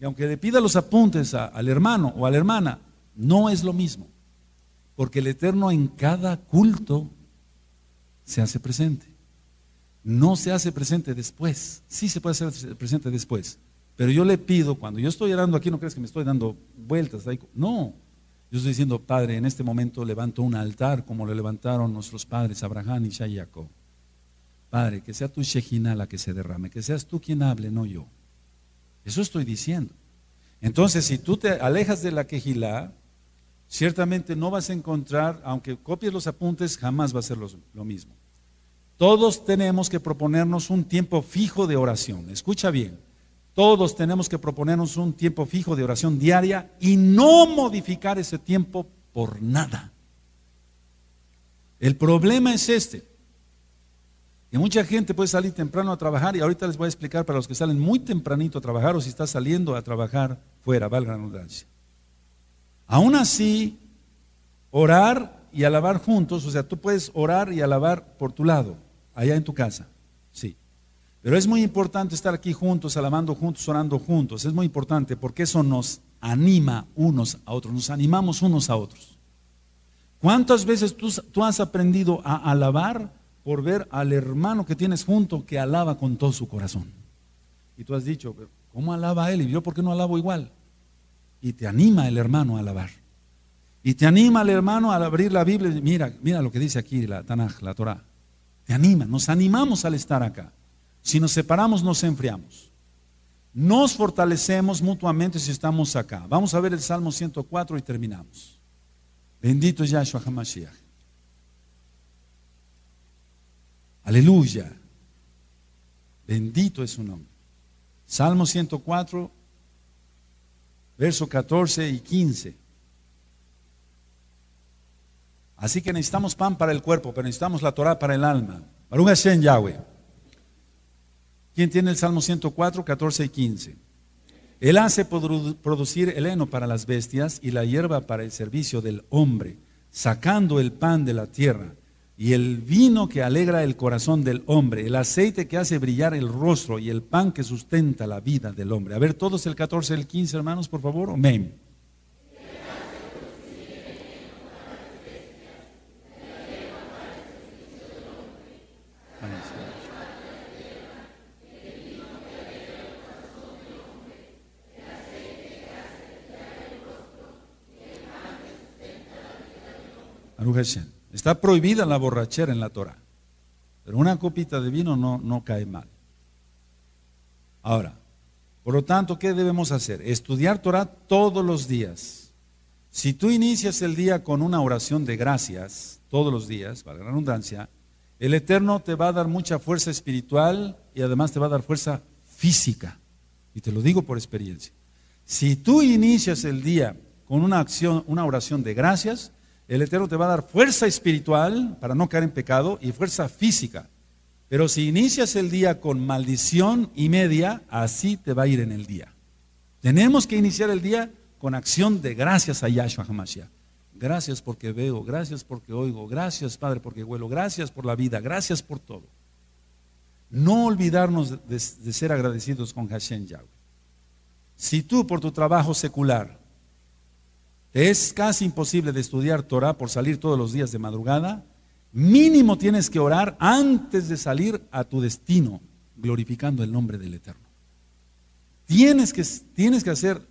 Y aunque le pida los apuntes al hermano o a la hermana, no es lo mismo. Porque el Eterno en cada culto se hace presente. No se hace presente después. Sí se puede hacer presente después. Pero yo le pido, cuando yo estoy hablando aquí, no crees que me estoy dando vueltas. No. Yo estoy diciendo, Padre, en este momento levanto un altar como lo levantaron nuestros padres, Abraham, y Jacob. Padre, que sea tu Shejina la que se derrame, que seas tú quien hable, no yo. Eso estoy diciendo. Entonces, si tú te alejas de la quejilá, ciertamente no vas a encontrar, aunque copies los apuntes, jamás va a ser lo, mismo. Todos tenemos que proponernos un tiempo fijo de oración. Escucha bien. Todos tenemos que proponernos un tiempo fijo de oración diaria y no modificar ese tiempo por nada. El problema es este. Que mucha gente puede salir temprano a trabajar y ahorita les voy a explicar para los que salen muy tempranito a trabajar o si está saliendo a trabajar fuera, valga la redundancia. Aún así, orar y alabar juntos, o sea, tú puedes orar y alabar por tu lado, allá en tu casa, sí. Pero es muy importante estar aquí juntos, alabando juntos, orando juntos. Es muy importante porque eso nos anima unos a otros, nos animamos unos a otros. ¿Cuántas veces tú, tú has aprendido a alabar por ver al hermano que tienes junto que alaba con todo su corazón? Y tú has dicho, ¿cómo alaba él? ¿Y yo por qué no alabo igual? Y te anima el hermano a alabar. Y te anima el hermano al abrir la Biblia. Mira, mira lo que dice aquí la Tanaj, la Torah. Te anima, nos animamos al estar acá. Si nos separamos, nos enfriamos. Nos fortalecemos mutuamente si estamos acá. Vamos a ver el Salmo 104 y terminamos. Bendito es Yahshua HaMashiach. Aleluya. Bendito es su nombre. Salmo 104, verso 14 y 15. Así que necesitamos pan para el cuerpo, pero necesitamos la Torah para el alma. ¿Quién tiene el Salmo 104, 14 y 15? Él hace producir el heno para las bestias y la hierba para el servicio del hombre, sacando el pan de la tierra y el vino que alegra el corazón del hombre, el aceite que hace brillar el rostro y el pan que sustenta la vida del hombre. A ver, todos el 14, el 15, hermanos, por favor. Amén. Está prohibida la borrachera en la Torah. Pero una copita de vino no, no cae mal. Ahora, por lo tanto, ¿qué debemos hacer? Estudiar Torah todos los días. Si tú inicias el día con una oración de gracias, todos los días, para la redundancia, el Eterno te va a dar mucha fuerza espiritual y además te va a dar fuerza física. Y te lo digo por experiencia. Si tú inicias el día con una acción, una oración de gracias, el Eterno te va a dar fuerza espiritual para no caer en pecado y fuerza física. Pero si inicias el día con maldición y media, así te va a ir en el día. Tenemos que iniciar el día con acción de gracias a Yahshua Hamashiach. Gracias porque veo, gracias porque oigo, gracias Padre porque huelo, gracias por la vida, gracias por todo. No olvidarnos de, ser agradecidos con Hashem Yahweh. Si tú por tu trabajo secular es casi imposible de estudiar Torah por salir todos los días de madrugada. Mínimo tienes que orar antes de salir a tu destino, glorificando el nombre del Eterno. Tienes que, tienes que hacer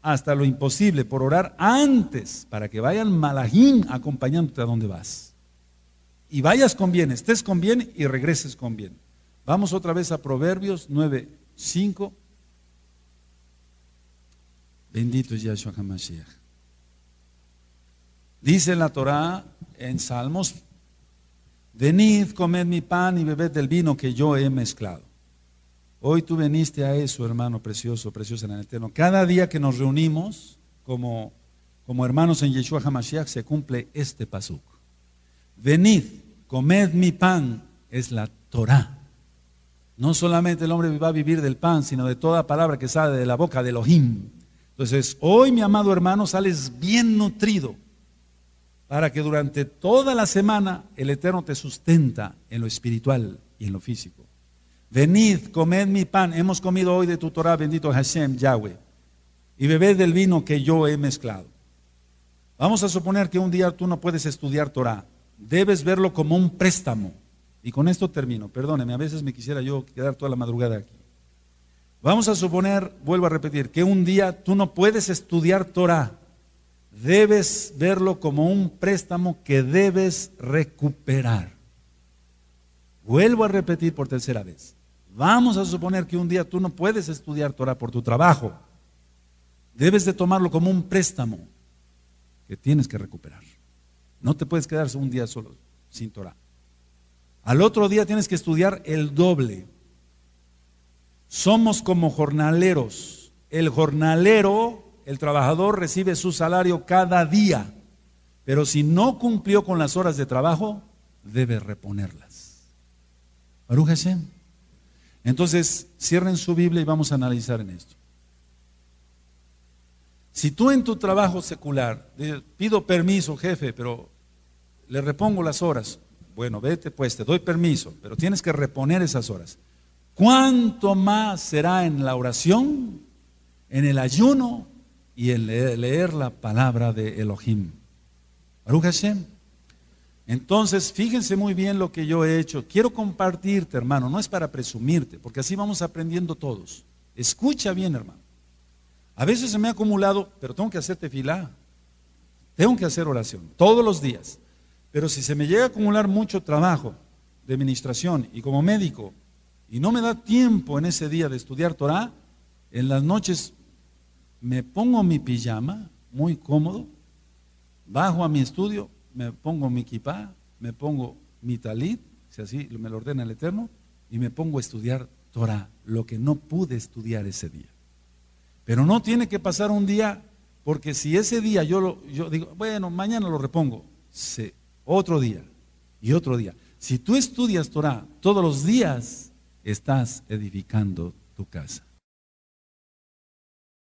hasta lo imposible por orar antes para que vaya el malahim acompañándote a donde vas. Y vayas con bien, estés con bien y regreses con bien. Vamos otra vez a Proverbios 9, 5. Bendito es Yahshua HaMashiach. Dice la Torá en Salmos, venid, comed mi pan y bebed del vino que yo he mezclado. Hoy tú veniste a eso, hermano precioso, precioso en el Eterno. Cada día que nos reunimos como, hermanos en Yeshua HaMashiach se cumple este pasuk. Venid, comed mi pan, es la Torá. No solamente el hombre va a vivir del pan, sino de toda palabra que sale de la boca del Elohim. Entonces, hoy, mi amado hermano, sales bien nutrido para que durante toda la semana el Eterno te sustenta en lo espiritual y en lo físico. Venid, comed mi pan, hemos comido hoy de tu Torah, bendito Hashem, Yahweh, y bebed del vino que yo he mezclado. Vamos a suponer que un día tú no puedes estudiar Torah, debes verlo como un préstamo. Y con esto termino, perdóneme, a veces me quisiera yo quedar toda la madrugada aquí. Vamos a suponer, vuelvo a repetir, que un día tú no puedes estudiar Torah, debes verlo como un préstamo que debes recuperar. Vuelvo a repetir por tercera vez. Vamos a suponer que un día tú no puedes estudiar Torah por tu trabajo. Debes de tomarlo como un préstamo que tienes que recuperar. No te puedes quedarse un día solo sin Torah. Al otro día tienes que estudiar el doble. Somos como jornaleros. El jornalero el trabajador recibe su salario cada día, pero si no cumplió con las horas de trabajo, debe reponerlas. Baruch Entonces, cierren su Biblia y vamos a analizar en esto. Si tú en tu trabajo secular, pido permiso, jefe, pero le repongo las horas, bueno, vete pues, te doy permiso, pero tienes que reponer esas horas. ¿Cuánto más será en la oración, en el ayuno, y leer, la palabra de Elohim. Baruch Hashem. Entonces, fíjense muy bien lo que yo he hecho. Quiero compartirte, hermano, no es para presumirte, porque así vamos aprendiendo todos. Escucha bien, hermano. A veces se me ha acumulado, pero tengo que hacerte fila. Tengo que hacer oración todos los días. Pero si se me llega a acumular mucho trabajo de administración y como médico, y no me da tiempo en ese día de estudiar Torah, en las noches me pongo mi pijama, muy cómodo, bajo a mi estudio, me pongo mi kipá, me pongo mi talit, si así me lo ordena el Eterno, y me pongo a estudiar Torah, lo que no pude estudiar ese día. Pero no tiene que pasar un día, porque si ese día yo, yo digo, bueno, mañana lo repongo, sé otro día y otro día. Si tú estudias Torah todos los días, estás edificando tu casa.